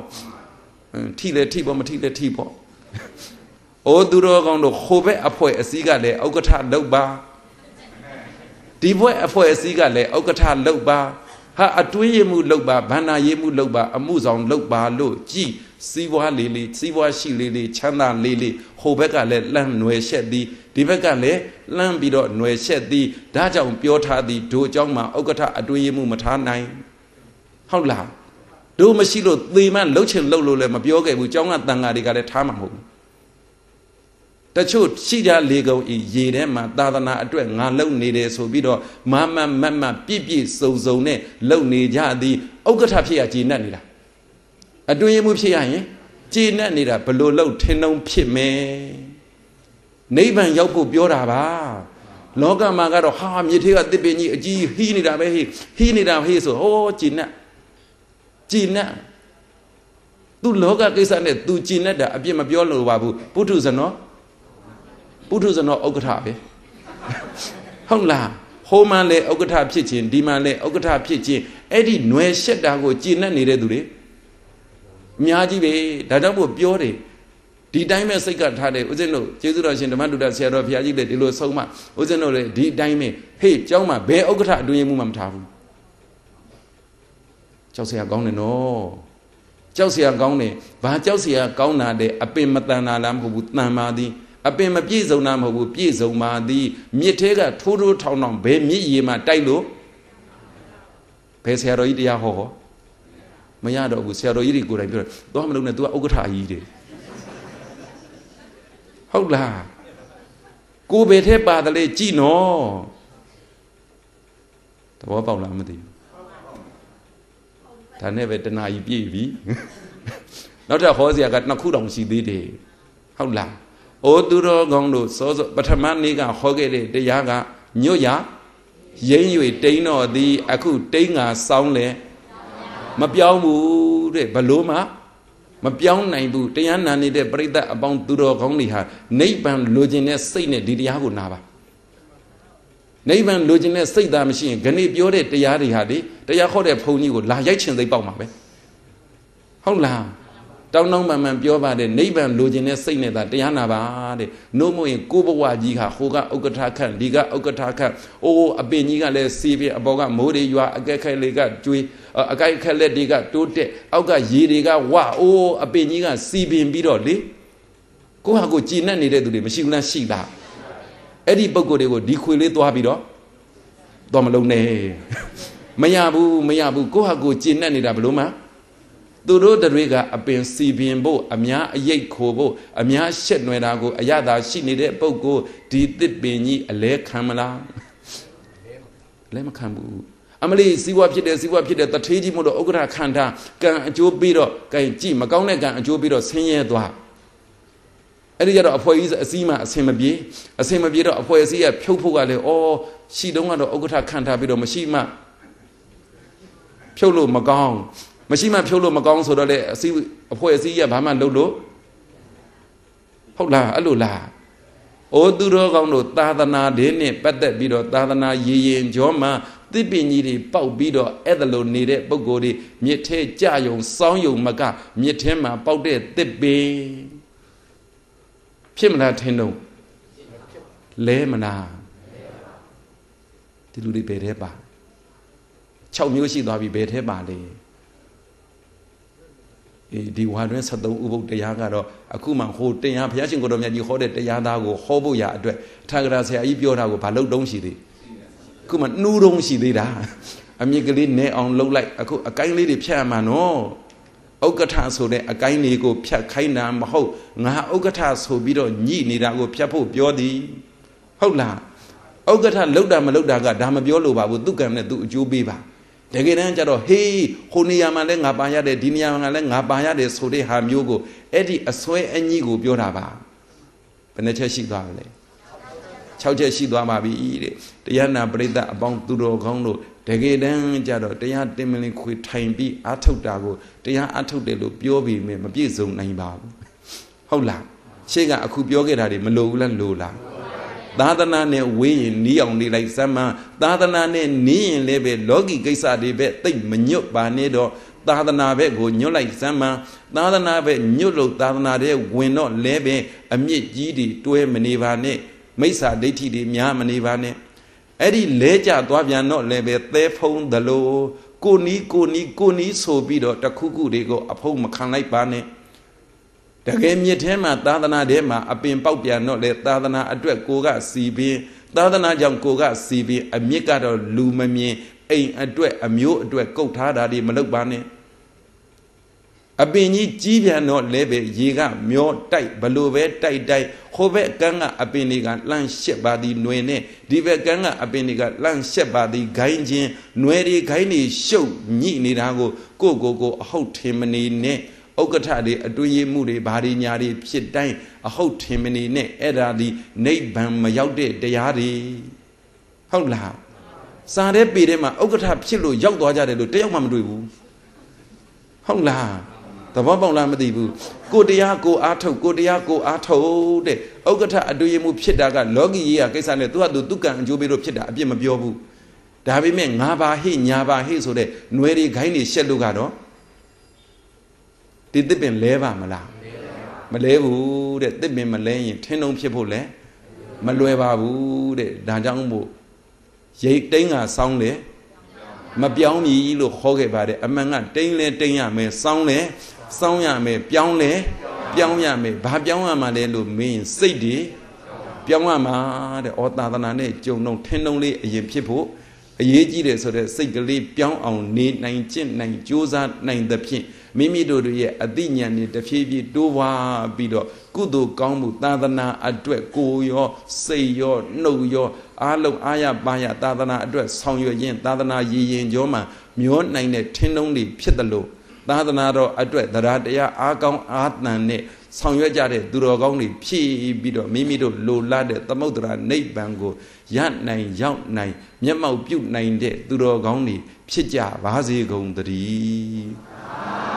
ထိလဲထိပေါ့မထိလဲထိပေါ့အိုးသူတော်ကောင်းတို့ဟိုဘက်အဖွဲ့အစည်းကလည်းဥက္ကဋ္ဌလောက်ပါဒီဘက်အဖွဲ့အစည်းကလည်းဥက္ကဋ္ဌလောက်ပါဟာအတွေးရမှုလောက်ပါဗန္နာရမှုလောက်ပါ အမှုဆောင်လောက်ပါလို့ကြည်စီးပွားလေးလေးစီးပွားရှိလေးလေးချမ်းသာလေးလေးဟိုဘက်ကလည်းလန့်ຫນွယ်ရှက်သည်ဒီဘက်ကလည်းလန့်ပြီးတော့ຫນွယ်ရှက်သည်ဒါကြောင့်ပြောထားသည်တို့เจ้าမှာဥက္ကဋ္ဌအတွေးရမှုမထားနိုင်ဟုတ်လားတို့မရှိလို့သေမှလှုပ်ချင်လှုပ်လို့လည်းမပြောခဲ့ဘူးเจ้าကတန်ဃာတွေကလည်းထားမှာမဟုတ်ဘူးတချို့ရှိကြလေကုံဤရေထဲမှာသာသနာအတွက်ငါလုံနေတယ်ဆိုပြီးတော့မမမမပြည့်ပြည့်စုံစုံနဲ့လုံနေကြသည်ဥက္ကဋ္ဌဖြစ်ရကြည်နက်နေတာအတွင်းမှုဖြစ်ရရင်ကြည်နက်နေတာဘလို့လုံထင်းလုံးဖြစ်မယ်နိဗ္ဗာန်ရောက်ဖို့ပြောတာပါလောကမှာကတော့ဟာမြေထေးကတစ်ပင်ကြီးအကြီးဟီးနေတာပဲဟီးဟီးနေတာဟေးဆိုဟောကြည်နက်ကြည်နက်သူလောကကိစ္စနဲ့သူကြည်နက်တာအပြစ်မပြောလို့ပါဘူးပုထုဇဏောပုထုဇဏောဥက္ကဋ္ဌပဲဟုတ်လားဟိုမှလည်းဥက္ကဋ္ဌဖြစ်ခြင်းဒီမှလည်းဥက္ကဋ္ဌဖြစ်ခြင်းအဲ့ဒီຫນွယ်ရှက်တာကိုကျင့်နဲ့နေတဲ့သူတွေအများကြီးပဲဒါကြောင့်မို့ပြောတယ်ဒီတိုင်းပဲစိတ်ကထားတယ်ဦးဇင်းတို့ကျေးဇူးတော်ရှင်ဓမ္မတုဒ္ဒဆရာတော်ဘုရားကြီးလည်းဒီလိုဆုံးမဦးဇင်းတို့လည်းဒီတိုင်းပဲဟေ့ကျောင်းမှာဘယ်ဥက္ကဋ္ဌအတွင်မှုမှမထားဘူးကြောက်စရာကောင်းတယ်နော်ကြောက်စရာကောင်းတယ်ဘာကြောက်စရာကောင်းတာလဲအပင်မတန်တာလားမဟုတ်ဘူးတန်ပါသည်အပင်မပြည့်စုံတာမဟုတ်ဘူးပြည့်စုံပါသည်မြစ်ထဲကထိုးထိုးထောင်ထောင်ဘယ်မြစ်ရေမှာတိုက်လို့ဘယ်ဆရာတော်ကြီးတရားဟောဟောမရတော့ဘူးဆရာတော်ကြီးတွေကိုယ်တိုင်ပြောတယ်သွားမလုပ်နဲ့ तू ကဥက္ကဋ္ဌကြီးတွေဟုတ်လားကိုဘယ်ထဲပါတယ်လဲကြည်နော်သဘောပေါက်လားမသိဘူးဒါနဲ့ပဲတဏှာကြီးပြည့်ပြီနောက်ထပ်ဟောစရာကနှစ်ခုတောင်ရှိသေးတယ်ဟုတ်လားအိုသူတော်ကောင်းတို့စောစောပထမနေ့ကဟောခဲ့တဲ့တရားကညွတ်ရရိမ့်၍တိန်တော်သည် အခုတိန်ငါစောင်းလဲမပြောင်းဘူးတဲ့ဘလို့မှ မပြောင်းနိုင်ဘူးတရားနာနေတဲ့ပြိဿအပေါင်းသူတော်ကောင်းတွေဟာနိဗ္ဗာန်လိုချင်တဲ့စိတ်နဲ့ဒီတရားကိုနာပါနိဗ္ဗာန်လိုချင်တဲ့စိတ်သားမရှိရင်ခဏပြောတဲ့တရားတွေဟာဒီတရားခေါ်တဲ့ဘုံကြီးကိုလာရိုက်ချင်စိတ်ပေါက်မှာပဲဟုတ်လားတောင်းတမှန်မှန်ပြောပါတဲ့နိဗ္ဗာန်လိုချင်တဲ့စိတ်နဲ့သာတရားနာပါတဲ့နှုတ်မို့ရင်ကိုဘဝကြီးဟာဟိုကဥက္ကဋ္ဌခန့်ဒီကဥက္ကဋ္ဌခန့်အိုးအပင်ကြီးကလည်းစီးပြအပေါ်ကမိုးတွေရွာအကက်ခက်လေးကကျွေးအကိုက်ခက်လက်တွေကတိုးတက်အောက်ကရေတွေကဝအိုးအပင်ကြီးကစီးပင်ပြီးတော့လေကိုဟာကိုကြည်နဲ့နေတဲ့သူတွေမရှိဘူးလားရှိလားအဲ့ဒီပုံကိုယ်တွေကိုဒီခွေလေးသွားပြီးတော့သွားမလုံးနဲ့မရဘူးမရဘူးကိုဟာကိုကြည်နဲ့နေတာဘလို့မှသူတို့တွေကအပင်စီပင်ဖို့အများအရိတ်ခိုဖို့အများရှက်နွယ်တာကို အရသာရှိနေတဲ့ပုံကိုဒီတစ်ပင်ကြီးအလဲခံမလားလဲမခံဘူးအမလီစီးပွားဖြစ်တယ်စီးပွားဖြစ်တယ်တထေးကြီးမို့လို့ဥက္ကဋခန္ဓာကံအကျိုးပြီးတော့ကံကြည့်မကောင်းတဲ့ကံအကျိုးပြီးတော့ဆင်းရဲသွားအဲ့ဒီကြတော့အဖွဲကြီးအစည်းမှအဆင်မပြေအဆင်မပြေတော့အဖွဲအစည်းကဖြုတ်ဖို့ကလည်းဩရှိတုန်းကတော့ဥက္ကဋခန္ဓာပြီးတော့မရှိမှဖြုတ်လို့မကောင်းမရှိမှဖြုတ်လို့မကောင်းဆိုတော့လေအစည်းအဖွဲ့အစည်းရဘာမှလုပ်လို့ဟုတ်လားအဲ့လိုလားအိုသူတော်ကောင်းတို့သာသနာလေးနဲ့ပတ်သက်ပြီးတော့သာသနာရည်ရင်ကြောမှာသစ်ပင်ကြီးတွေပေါက်ပြီးတော့အဲ့ဒါလိုနေတဲ့ပုံကိုယ်တွေမြစ်ထဲကြယုံစောင်းယုံမကမြစ်ထဲမှာပေါက်တဲ့သစ်ပင်ဖြစ်မလားထင်တော့လဲမလားဒီလူတွေဘယ်ထဲပါ6မျိုးရှိသွားပြီဘယ်ထဲပါလဲဒီဝါတွင်73ဥပုပ်တရားကတော့အခုမှဟိုတရားဘုရားရှင်ကိုတော်မြတ်ကြီးဟောတဲ့တရားသားကိုဟောဖို့ရအတွက်ထာဂရဆရာကြီးပြောတာကိုဘာလို့တုံးရှိသေးအခုမှနှူးတုံးရှိသေးတာအမြင့်ကလေးနဲအောင်လှုပ်လိုက်အခုအကိုင်းလေးတွေဖြတ်ရမှာနော်ဥက္ကဋ္ဌဆိုတဲ့အကိုင်းလေးကိုဖြတ်ခိုင်းတာမဟုတ်ငါဥက္ကဋ္ဌဆိုပြီးတော့ညှိနေတာကို ဖြတ်ဖို့ပြောသည်ဟုတ်လားဥက္ကဋ္ဌလှုပ်တာမလှုပ်တာကဒါမပြောလို့ပါဘူးသူ့ကံနဲ့သူ့အကျိုးပေးပါတကယ်တမ်းကျတော့ဟေးဟိုနေရာမှာလည်းငါပါရတယ်ဒီနေရာမှာလည်းငါပါရတယ်ဆိုတဲ့ဟာမျိုးကိုအဲ့ဒီအစွဲအညီကိုပြောတာပါဘယ်နှချက်ရှိသွားလဲ6ချက်ရှိသွားပါပြီတဲ့တရားနာပရိသတ်အပေါင်းသူတော်ကောင်းတို့တကယ်တမ်းကျတော့တရားတင်မလင်ခွေထိုင်ပြီးအာထုတ်တာကိုတရားအာထုတ်တယ်လို့ပြောပြီးမပြည့်စုံနိုင်ပါဘူးဟုတ်လားရှေ့ကအခုပြောခဲ့တာတွေမလိုဘူးလားလိုလားသာသနာနဲ့ဝေးရင်နီးအောင်နေလိုက်စမ်းမသာသနာနဲ့နီးရင်လည်းပဲလောကီကိစ္စတွေပဲတိတ်မညွတ်ပါနဲ့တော့သာသနာဘက်ကိုညွတ်လိုက်စမ်းမသာသနာဘက်ညွတ်လို့သာသနာတဲ့ဝင်တော့လဲပဲအမြင့်ကြီးတွေတွဲမနေပါနဲ့မိစ္ဆာဒိဋ္ဌိတွေများမနေပါနဲ့အဲ့ဒီလဲကြသွားပြန်တော့လည်းပဲသဲဖုံးသလိုကိုနီးကိုနီးကိုနီးဆိုပြီးတော့တခုခုတွေကိုအဖုံးမခံလိုက်ပါနဲ့တကယ်မြစ်ထဲမှာသာသနာထဲမှာအပင်ပေါက်ပြန်တော့လေသာသနာအတွက်ကိုကစီပင် သာသနာကြောင့်ကိုကစီပင်အမြစ်ကတော့လူမမြင်အိမ်အတွက်အမျိုးအတွက်ကုတ်ထားတာတွေမလုပ်ပါနဲ့အပင်ကြီးကြီးပြန်တော့လဲပဲရေကမျောတိုက်ဘလို့ပဲတိုက်တိုက်ဟိုဘက်ကန်းကအပင်တွေကလှန့်ရှက်ပါသည်ຫນွေနဲ့ဒီဘက်ကန်းကအပင်တွေကလှန့်ရှက်ပါသည်ဂိုင်းချင်းຫນွေတွေဂိုင်းတွေရှုပ်ညိနေတာကို ကိုကိုကိုအဟုတ်ထင်မနေနဲ့ဥက္ကဋ္ဌတွေအတွင်းရေးမှုတွေဘာတွေညာတွေဖြစ်တိုင်းအဟုတ်ထင်မနေနဲ့အဲ့ဒါဒီနိဗ္ဗာန်မရောက်တဲ့တရားတွေဟုတ်လားစာတဲ့ပေထဲမှာဥက္ကဋ္ဌဖြစ်လို့ရောက်သွားကြတယ်လို့တယောက်မှမတွေ့ဘူးဟုတ်လားသဘောပေါက်လားမသိဘူးကိုတရားကို အားထုတ်ကိုတရားကိုအားထုတ်တဲ့ဥက္ကဋ္ဌအတွေ့အမှုဖြစ်တာကလောကီရေးရာကိစ္စနဲ့သူကသူသူကံအကျိုးပေးလို့ဖြစ်တာအပြစ်မပြောဘူးဒါပေမဲ့ငါပါဟိညာပါဟိဆိုတဲ့ຫນွေတွေခိုင်းတွေရှက်လို့ကတော့ဒီတစ်ပင်လဲပါမလားမလဲဘူးတဲ့တစ်ပင်မလဲရင်ထင်းလုံးဖြစ်ဖို့လဲမလွယ်ပါဘူးတဲ့ဒါကြောင့်မို့ရိတ်တိန်ကစောင်းလေမပြောင်းကြီးလို့ခေါ်ခဲ့ပါတယ်အမှန်ကတိန်လဲတိန်ရမယ်စောင်းလဲစောင်းရမယ်ပြောင်းလဲပြောင်းရမယ်ဘာပြောင်းရမှာလဲလို့မင်းစိတ်တွေပြောင်းရမှာတဲ့ဩသာသနာနဲ့ကြုံတော့ထင်းလုံးလေးအရင်ဖြစ်ဖို့အရေးကြီးတယ်ဆိုတော့စိတ်ကလေးပြောင်းအောင်နေနိုင်ကျင့်နိုင်ကြိုးစားနိုင်သဖြင့်မိမိတို့ရဲ့အသိဉာဏ်တွေတဖြည်းဖြည်းတိုးပွားပြီးတော့ကုသိုလ်ကောင်းမှုသာသနာအတွက်ကိုရောစိတ်ရောနှုတ်ရောအားလုံးအားရပါရသာသနာအတွက်ဆောင်ရွက်ရင်းသာသနာရည်ရင်ကြောမှာမျောနိုင်တဲ့ထင်းတုံးတွေဖြစ်တယ်လို့သာသနာတော်အတွက်တရားတရားအားကောင်းအားတန်နဲ့ဆောင်ရွက်ကြတဲ့သူတော်ကောင်းတွေဖြည့်ပြီးတော့မိမိတို့လိုလားတဲ့သမုဒ္ဒရာနိဗ္ဗာန်ကို ရနိုင်ရောက်နိုင် မျက်မှောက်ပြုနိုင်တဲ့သူတော်ကောင်းတွေဖြစ်ကြပါစေကုန်သတည်း